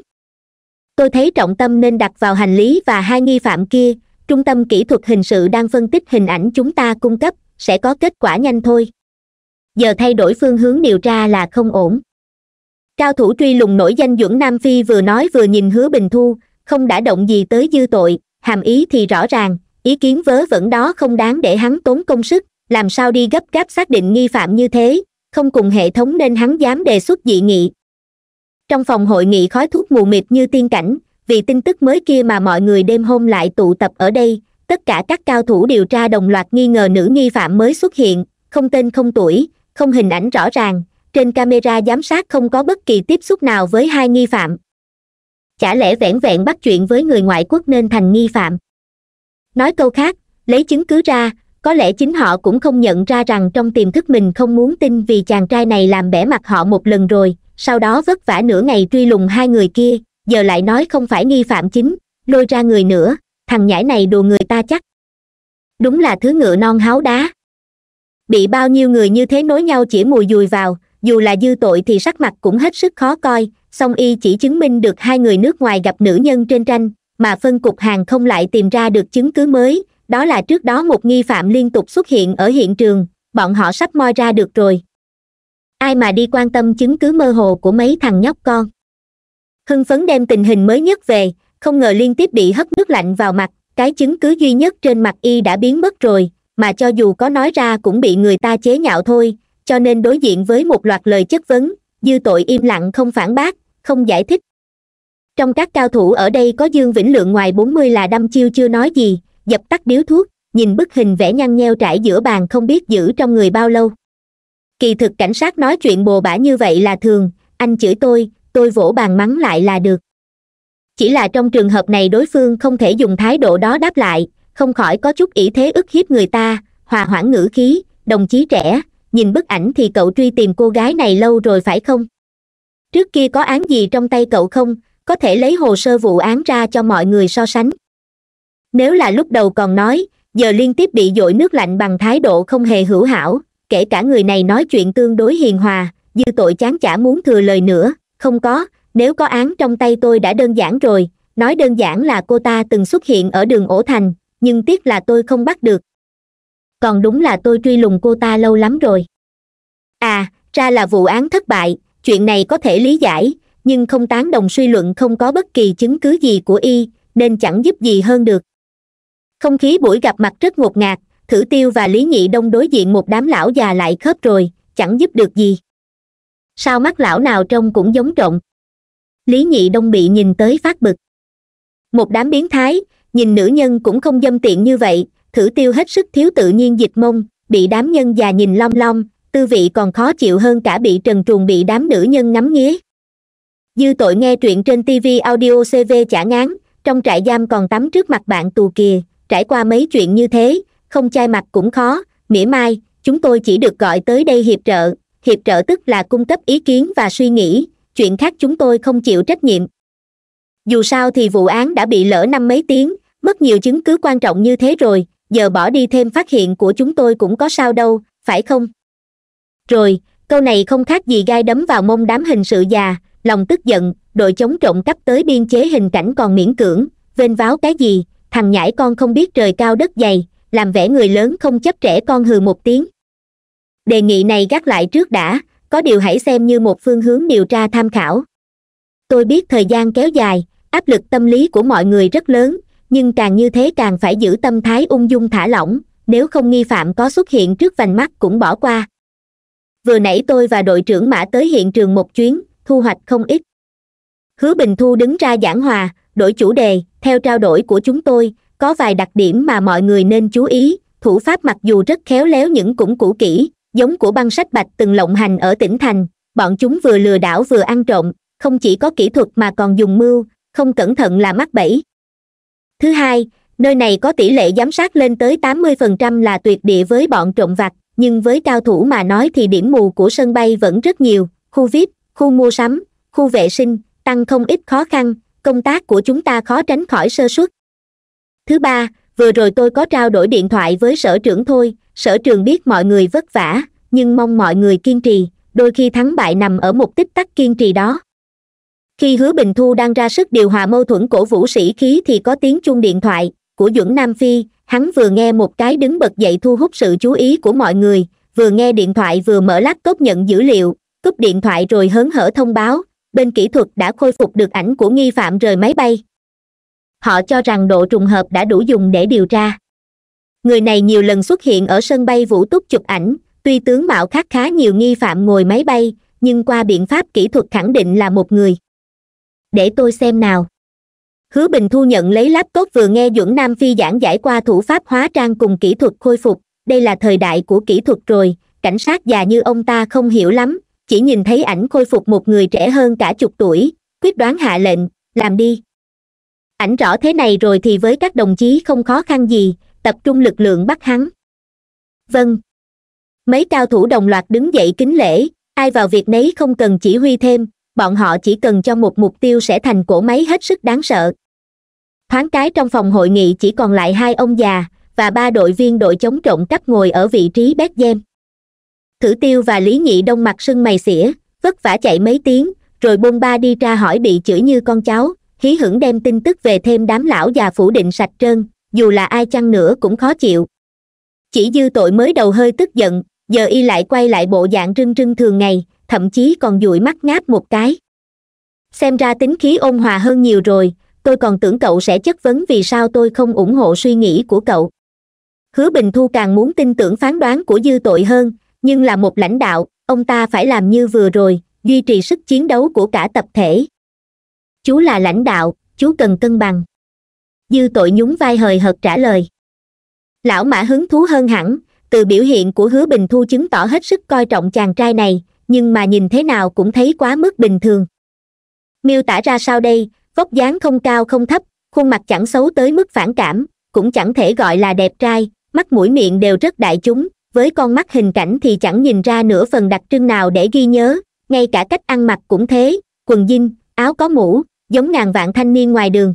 tôi thấy trọng tâm nên đặt vào hành lý và hai nghi phạm kia trung tâm kỹ thuật hình sự đang phân tích hình ảnh chúng ta cung cấp sẽ có kết quả nhanh thôi giờ thay đổi phương hướng điều tra là không ổn cao thủ truy lùng nổi danh dưỡng nam phi vừa nói vừa nhìn hứa bình thu không đã động gì tới dư tội hàm ý thì rõ ràng ý kiến vớ vẫn đó không đáng để hắn tốn công sức làm sao đi gấp gáp xác định nghi phạm như thế không cùng hệ thống nên hắn dám đề xuất dị nghị trong phòng hội nghị khói thuốc mù mịt như tiên cảnh vì tin tức mới kia mà mọi người đêm hôm lại tụ tập ở đây tất cả các cao thủ điều tra đồng loạt nghi ngờ nữ nghi phạm mới xuất hiện không tên không tuổi không hình ảnh rõ ràng trên camera giám sát không có bất kỳ tiếp xúc nào với hai nghi phạm chả lẽ vẻn vẹn bắt chuyện với người ngoại quốc nên thành nghi phạm nói câu khác lấy chứng cứ ra có lẽ chính họ cũng không nhận ra rằng trong tiềm thức mình không muốn tin vì chàng trai này làm bẻ mặt họ một lần rồi sau đó vất vả nửa ngày truy lùng hai người kia giờ lại nói không phải nghi phạm chính lôi ra người nữa thằng nhãi này đùa người ta chắc đúng là thứ ngựa non háo đá bị bao nhiêu người như thế nối nhau chỉ mùi dùi vào dù là dư tội thì sắc mặt cũng hết sức khó coi song y chỉ chứng minh được hai người nước ngoài gặp nữ nhân trên tranh mà phân cục hàng không lại tìm ra được chứng cứ mới đó là trước đó một nghi phạm liên tục xuất hiện ở hiện trường bọn họ sắp moi ra được rồi ai mà đi quan tâm chứng cứ mơ hồ của mấy thằng nhóc con hưng phấn đem tình hình mới nhất về không ngờ liên tiếp bị hất nước lạnh vào mặt cái chứng cứ duy nhất trên mặt y đã biến mất rồi mà cho dù có nói ra cũng bị người ta chế nhạo thôi cho nên đối diện với một loạt lời chất vấn dư tội im lặng không phản bác không giải thích trong các cao thủ ở đây có dương vĩnh lượng ngoài bốn mươi là đâm chiêu chưa nói gì dập tắt điếu thuốc nhìn bức hình vẽ nhăn nheo trải giữa bàn không biết giữ trong người bao lâu kỳ thực cảnh sát nói chuyện bồ bả như vậy là thường anh chửi tôi tôi vỗ bàn mắng lại là được chỉ là trong trường hợp này đối phương không thể dùng thái độ đó đáp lại không khỏi có chút ý thế ức hiếp người ta hòa hoãn ngữ khí đồng chí trẻ nhìn bức ảnh thì cậu truy tìm cô gái này lâu rồi phải không trước kia có án gì trong tay cậu không có thể lấy hồ sơ vụ án ra cho mọi người so sánh nếu là lúc đầu còn nói giờ liên tiếp bị dội nước lạnh bằng thái độ không hề hữu hảo kể cả người này nói chuyện tương đối hiền hòa dư tội chán chả muốn thừa lời nữa không có nếu có án trong tay tôi đã đơn giản rồi nói đơn giản là cô ta từng xuất hiện ở đường ổ thành nhưng tiếc là tôi không bắt được còn đúng là tôi truy lùng cô ta lâu lắm rồi à ra là vụ án thất bại chuyện này có thể lý giải nhưng không tán đồng suy luận không có bất kỳ chứng cứ gì của y nên chẳng giúp gì hơn được không khí buổi gặp mặt rất ngột ngạt thử tiêu và lý nhị đông đối diện một đám lão già lại khớp rồi chẳng giúp được gì sao mắt lão nào trông cũng giống trộn lý nhị đông bị nhìn tới phát bực một đám biến thái nhìn nữ nhân cũng không dâm tiện như vậy thử tiêu hết sức thiếu tự nhiên dịch mông bị đám nhân già nhìn long long tư vị còn khó chịu hơn cả bị trần truồng bị đám nữ nhân ngắm nghía dư tội nghe truyện trên tv audio cv chả ngán trong trại giam còn tắm trước mặt bạn tù kìa trải qua mấy chuyện như thế không chai mặt cũng khó mỉa mai chúng tôi chỉ được gọi tới đây hiệp trợ hiệp trợ tức là cung cấp ý kiến và suy nghĩ chuyện khác chúng tôi không chịu trách nhiệm dù sao thì vụ án đã bị lỡ năm mấy tiếng mất nhiều chứng cứ quan trọng như thế rồi giờ bỏ đi thêm phát hiện của chúng tôi cũng có sao đâu phải không rồi câu này không khác gì gai đấm vào mông đám hình sự già lòng tức giận đội chống trộm cắp tới biên chế hình cảnh còn miễn cưỡng vênh váo cái gì thằng nhãi con không biết trời cao đất dày làm vẻ người lớn không chấp trẻ con hừ một tiếng đề nghị này gác lại trước đã có điều hãy xem như một phương hướng điều tra tham khảo tôi biết thời gian kéo dài áp lực tâm lý của mọi người rất lớn nhưng càng như thế càng phải giữ tâm thái ung dung thả lỏng nếu không nghi phạm có xuất hiện trước vành mắt cũng bỏ qua vừa nãy tôi và đội trưởng mã tới hiện trường một chuyến thu hoạch không ít hứa bình thu đứng ra giảng hòa đổi chủ đề theo trao đổi của chúng tôi có vài đặc điểm mà mọi người nên chú ý thủ pháp mặc dù rất khéo léo những cũng cũ kỹ giống của băng sách bạch từng lộng hành ở tỉnh thành bọn chúng vừa lừa đảo vừa ăn trộm không chỉ có kỹ thuật mà còn dùng mưu không cẩn thận là mắc bẫy thứ hai nơi này có tỷ lệ giám sát lên tới 80% là tuyệt địa với bọn trộm vặt nhưng với cao thủ mà nói thì điểm mù của sân bay vẫn rất nhiều khu vip khu mua sắm khu vệ sinh tăng không ít khó khăn công tác của chúng ta khó tránh khỏi sơ suất thứ ba vừa rồi tôi có trao đổi điện thoại với sở trưởng thôi sở trường biết mọi người vất vả nhưng mong mọi người kiên trì đôi khi thắng bại nằm ở một tích tắc kiên trì đó khi hứa bình thu đang ra sức điều hòa mâu thuẫn cổ vũ sĩ khí thì có tiếng chuông điện thoại của duẩn nam phi hắn vừa nghe một cái đứng bật dậy thu hút sự chú ý của mọi người vừa nghe điện thoại vừa mở laptop nhận dữ liệu cúp điện thoại rồi hớn hở thông báo bên kỹ thuật đã khôi phục được ảnh của nghi phạm rời máy bay họ cho rằng độ trùng hợp đã đủ dùng để điều tra người này nhiều lần xuất hiện ở sân bay vũ túc chụp ảnh tuy tướng mạo khác khá nhiều nghi phạm ngồi máy bay nhưng qua biện pháp kỹ thuật khẳng định là một người để tôi xem nào hứa bình thu nhận lấy laptop vừa nghe duẩn nam phi giảng giải qua thủ pháp hóa trang cùng kỹ thuật khôi phục đây là thời đại của kỹ thuật rồi cảnh sát già như ông ta không hiểu lắm chỉ nhìn thấy ảnh khôi phục một người trẻ hơn cả chục tuổi quyết đoán hạ lệnh làm đi ảnh rõ thế này rồi thì với các đồng chí không khó khăn gì tập trung lực lượng bắt hắn vâng mấy cao thủ đồng loạt đứng dậy kính lễ ai vào việc nấy không cần chỉ huy thêm bọn họ chỉ cần cho một mục tiêu sẽ thành cổ máy hết sức đáng sợ thoáng cái trong phòng hội nghị chỉ còn lại hai ông già và ba đội viên đội chống trộm cắp ngồi ở vị trí bét gem thử tiêu và lý nhị đông mặt sưng mày xỉa vất vả chạy mấy tiếng rồi bôn ba đi ra hỏi bị chửi như con cháu hí hưởng đem tin tức về thêm đám lão già phủ định sạch trơn dù là ai chăng nữa cũng khó chịu chỉ dư tội mới đầu hơi tức giận giờ y lại quay lại bộ dạng rưng rưng thường ngày thậm chí còn dụi mắt ngáp một cái xem ra tính khí ôn hòa hơn nhiều rồi tôi còn tưởng cậu sẽ chất vấn vì sao tôi không ủng hộ suy nghĩ của cậu hứa bình thu càng muốn tin tưởng phán đoán của dư tội hơn nhưng là một lãnh đạo ông ta phải làm như vừa rồi duy trì sức chiến đấu của cả tập thể chú là lãnh đạo chú cần cân bằng dư tội nhún vai hời hợt trả lời lão mã hứng thú hơn hẳn từ biểu hiện của hứa bình thu chứng tỏ hết sức coi trọng chàng trai này nhưng mà nhìn thế nào cũng thấy quá mức bình thường miêu tả ra sao đây vóc dáng không cao không thấp khuôn mặt chẳng xấu tới mức phản cảm cũng chẳng thể gọi là đẹp trai mắt mũi miệng đều rất đại chúng với con mắt hình cảnh thì chẳng nhìn ra nửa phần đặc trưng nào để ghi nhớ ngay cả cách ăn mặc cũng thế quần dinh áo có mũ giống ngàn vạn thanh niên ngoài đường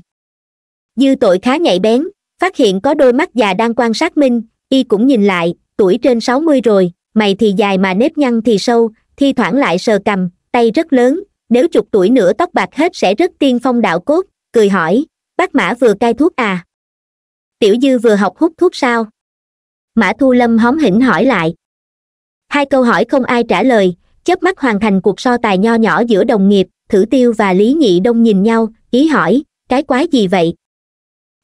dư tội khá nhạy bén phát hiện có đôi mắt già đang quan sát minh y cũng nhìn lại tuổi trên sáu mươi rồi mày thì dài mà nếp nhăn thì sâu thi thoảng lại sờ cầm tay rất lớn nếu chục tuổi nữa tóc bạc hết sẽ rất tiên phong đạo cốt cười hỏi bác mã vừa cai thuốc à tiểu dư vừa học hút thuốc sao mã thu lâm hóm hỉnh hỏi lại hai câu hỏi không ai trả lời chớp mắt hoàn thành cuộc so tài nho nhỏ giữa đồng nghiệp thử tiêu và lý nhị đông nhìn nhau ý hỏi cái quái gì vậy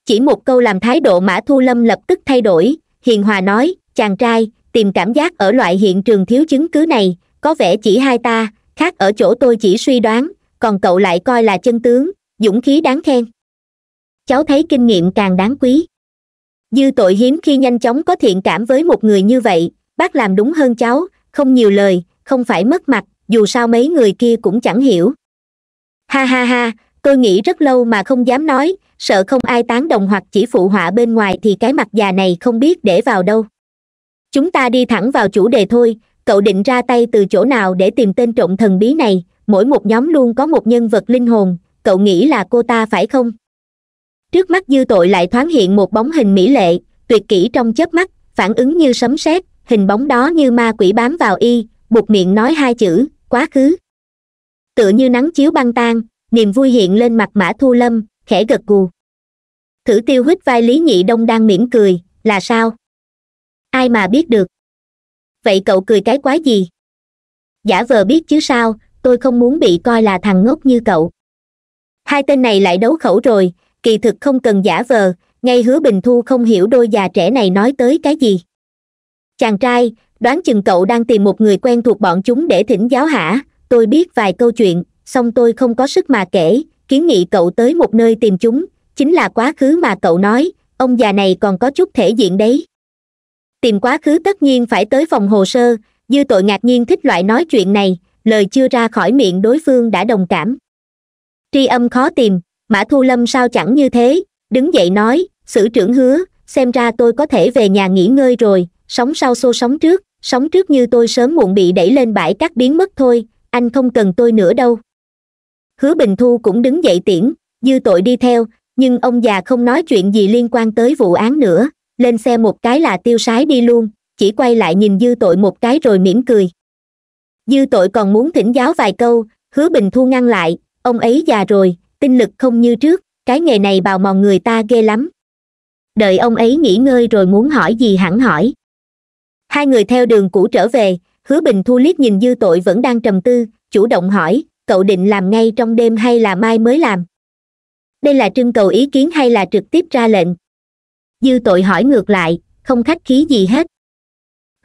chỉ một câu làm thái độ mã thu lâm lập tức thay đổi hiền hòa nói chàng trai tìm cảm giác ở loại hiện trường thiếu chứng cứ này có vẻ chỉ hai ta khác ở chỗ tôi chỉ suy đoán còn cậu lại coi là chân tướng dũng khí đáng khen cháu thấy kinh nghiệm càng đáng quý dư tội hiếm khi nhanh chóng có thiện cảm với một người như vậy bác làm đúng hơn cháu không nhiều lời không phải mất mặt dù sao mấy người kia cũng chẳng hiểu ha ha ha tôi nghĩ rất lâu mà không dám nói sợ không ai tán đồng hoặc chỉ phụ họa bên ngoài thì cái mặt già này không biết để vào đâu chúng ta đi thẳng vào chủ đề thôi cậu định ra tay từ chỗ nào để tìm tên trộm thần bí này mỗi một nhóm luôn có một nhân vật linh hồn cậu nghĩ là cô ta phải không trước mắt dư tội lại thoáng hiện một bóng hình mỹ lệ tuyệt kỹ trong chớp mắt phản ứng như sấm sét hình bóng đó như ma quỷ bám vào y buộc miệng nói hai chữ quá khứ tựa như nắng chiếu băng tan niềm vui hiện lên mặt mã thu lâm khẽ gật gù thử tiêu huyết vai lý nhị đông đang mỉm cười là sao ai mà biết được vậy cậu cười cái quái gì giả vờ biết chứ sao tôi không muốn bị coi là thằng ngốc như cậu hai tên này lại đấu khẩu rồi kỳ thực không cần giả vờ ngay hứa bình thu không hiểu đôi già trẻ này nói tới cái gì chàng trai đoán chừng cậu đang tìm một người quen thuộc bọn chúng để thỉnh giáo hả tôi biết vài câu chuyện song tôi không có sức mà kể kiến nghị cậu tới một nơi tìm chúng chính là quá khứ mà cậu nói ông già này còn có chút thể diện đấy tìm quá khứ tất nhiên phải tới phòng hồ sơ dư tội ngạc nhiên thích loại nói chuyện này lời chưa ra khỏi miệng đối phương đã đồng cảm tri âm khó tìm mã thu lâm sao chẳng như thế đứng dậy nói sử trưởng hứa xem ra tôi có thể về nhà nghỉ ngơi rồi sống sau xô sống trước sống trước như tôi sớm muộn bị đẩy lên bãi cát biến mất thôi anh không cần tôi nữa đâu hứa bình thu cũng đứng dậy tiễn dư tội đi theo nhưng ông già không nói chuyện gì liên quan tới vụ án nữa lên xe một cái là tiêu sái đi luôn chỉ quay lại nhìn dư tội một cái rồi mỉm cười dư tội còn muốn thỉnh giáo vài câu hứa bình thu ngăn lại ông ấy già rồi tinh lực không như trước cái nghề này bào mòn người ta ghê lắm đợi ông ấy nghỉ ngơi rồi muốn hỏi gì hẳn hỏi hai người theo đường cũ trở về hứa bình thu liếc nhìn dư tội vẫn đang trầm tư chủ động hỏi cậu định làm ngay trong đêm hay là mai mới làm đây là trưng cầu ý kiến hay là trực tiếp ra lệnh dư tội hỏi ngược lại không khách khí gì hết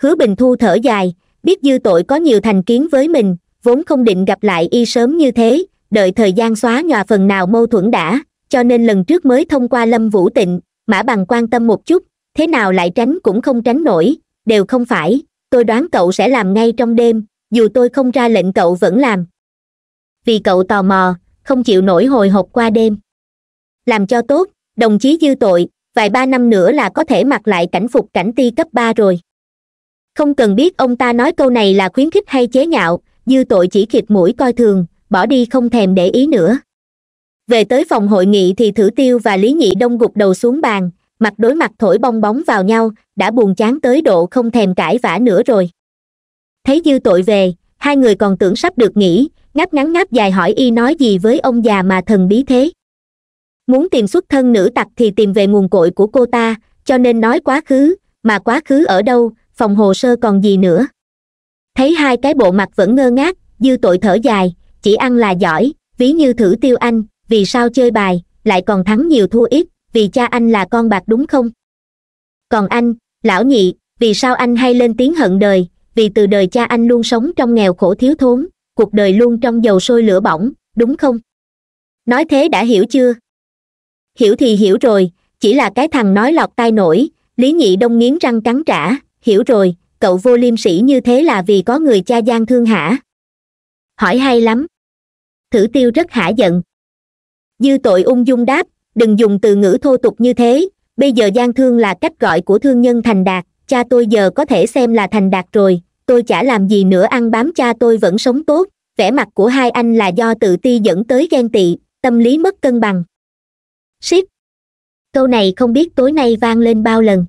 hứa bình thu thở dài biết dư tội có nhiều thành kiến với mình vốn không định gặp lại y sớm như thế đợi thời gian xóa nhòa phần nào mâu thuẫn đã cho nên lần trước mới thông qua lâm vũ tịnh mã bằng quan tâm một chút thế nào lại tránh cũng không tránh nổi đều không phải tôi đoán cậu sẽ làm ngay trong đêm dù tôi không ra lệnh cậu vẫn làm vì cậu tò mò không chịu nổi hồi hộp qua đêm làm cho tốt đồng chí dư tội vài ba năm nữa là có thể mặc lại cảnh phục cảnh ti cấp ba rồi không cần biết ông ta nói câu này là khuyến khích hay chế nhạo dư tội chỉ khịt mũi coi thường bỏ đi không thèm để ý nữa về tới phòng hội nghị thì thử tiêu và lý nhị đông gục đầu xuống bàn mặt đối mặt thổi bong bóng vào nhau đã buồn chán tới độ không thèm cãi vã nữa rồi thấy dư tội về hai người còn tưởng sắp được nghỉ ngáp ngắn ngáp dài hỏi y nói gì với ông già mà thần bí thế muốn tìm xuất thân nữ tặc thì tìm về nguồn cội của cô ta cho nên nói quá khứ mà quá khứ ở đâu phòng hồ sơ còn gì nữa thấy hai cái bộ mặt vẫn ngơ ngác dư tội thở dài chỉ ăn là giỏi ví như thử tiêu anh vì sao chơi bài lại còn thắng nhiều thua ít vì cha anh là con bạc đúng không còn anh lão nhị vì sao anh hay lên tiếng hận đời vì từ đời cha anh luôn sống trong nghèo khổ thiếu thốn cuộc đời luôn trong dầu sôi lửa bỏng đúng không nói thế đã hiểu chưa hiểu thì hiểu rồi chỉ là cái thằng nói lọt tai nổi lý nhị đông nghiến răng cắn trả hiểu rồi cậu vô liêm sĩ như thế là vì có người cha gian thương hả hỏi hay lắm thử tiêu rất hả giận dư tội ung dung đáp đừng dùng từ ngữ thô tục như thế bây giờ gian thương là cách gọi của thương nhân thành đạt cha tôi giờ có thể xem là thành đạt rồi tôi chả làm gì nữa ăn bám cha tôi vẫn sống tốt vẻ mặt của hai anh là do tự ti dẫn tới ghen tị tâm lý mất cân bằng ship câu này không biết tối nay vang lên bao lần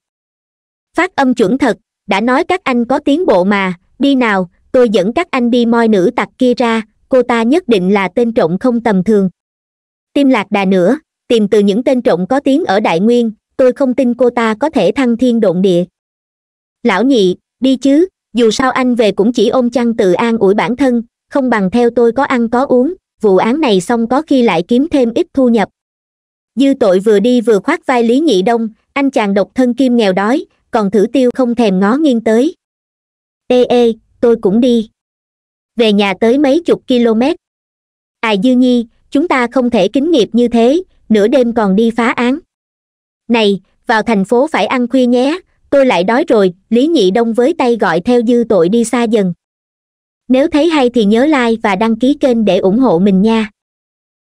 phát âm chuẩn thật đã nói các anh có tiến bộ mà đi nào tôi dẫn các anh đi moi nữ tặc kia ra cô ta nhất định là tên trộm không tầm thường tim lạc đà nữa tìm từ những tên trộm có tiếng ở đại nguyên tôi không tin cô ta có thể thăng thiên độn địa lão nhị đi chứ dù sao anh về cũng chỉ ôm chăn tự an ủi bản thân không bằng theo tôi có ăn có uống vụ án này xong có khi lại kiếm thêm ít thu nhập dư tội vừa đi vừa khoác vai lý nhị đông anh chàng độc thân kim nghèo đói còn thử tiêu không thèm ngó nghiêng tới ê ê tôi cũng đi về nhà tới mấy chục km Ai à, dư nhi chúng ta không thể kính nghiệp như thế nửa đêm còn đi phá án này vào thành phố phải ăn khuya nhé tôi lại đói rồi lý nhị đông với tay gọi theo dư tội đi xa dần nếu thấy hay thì nhớ like và đăng ký kênh để ủng hộ mình nha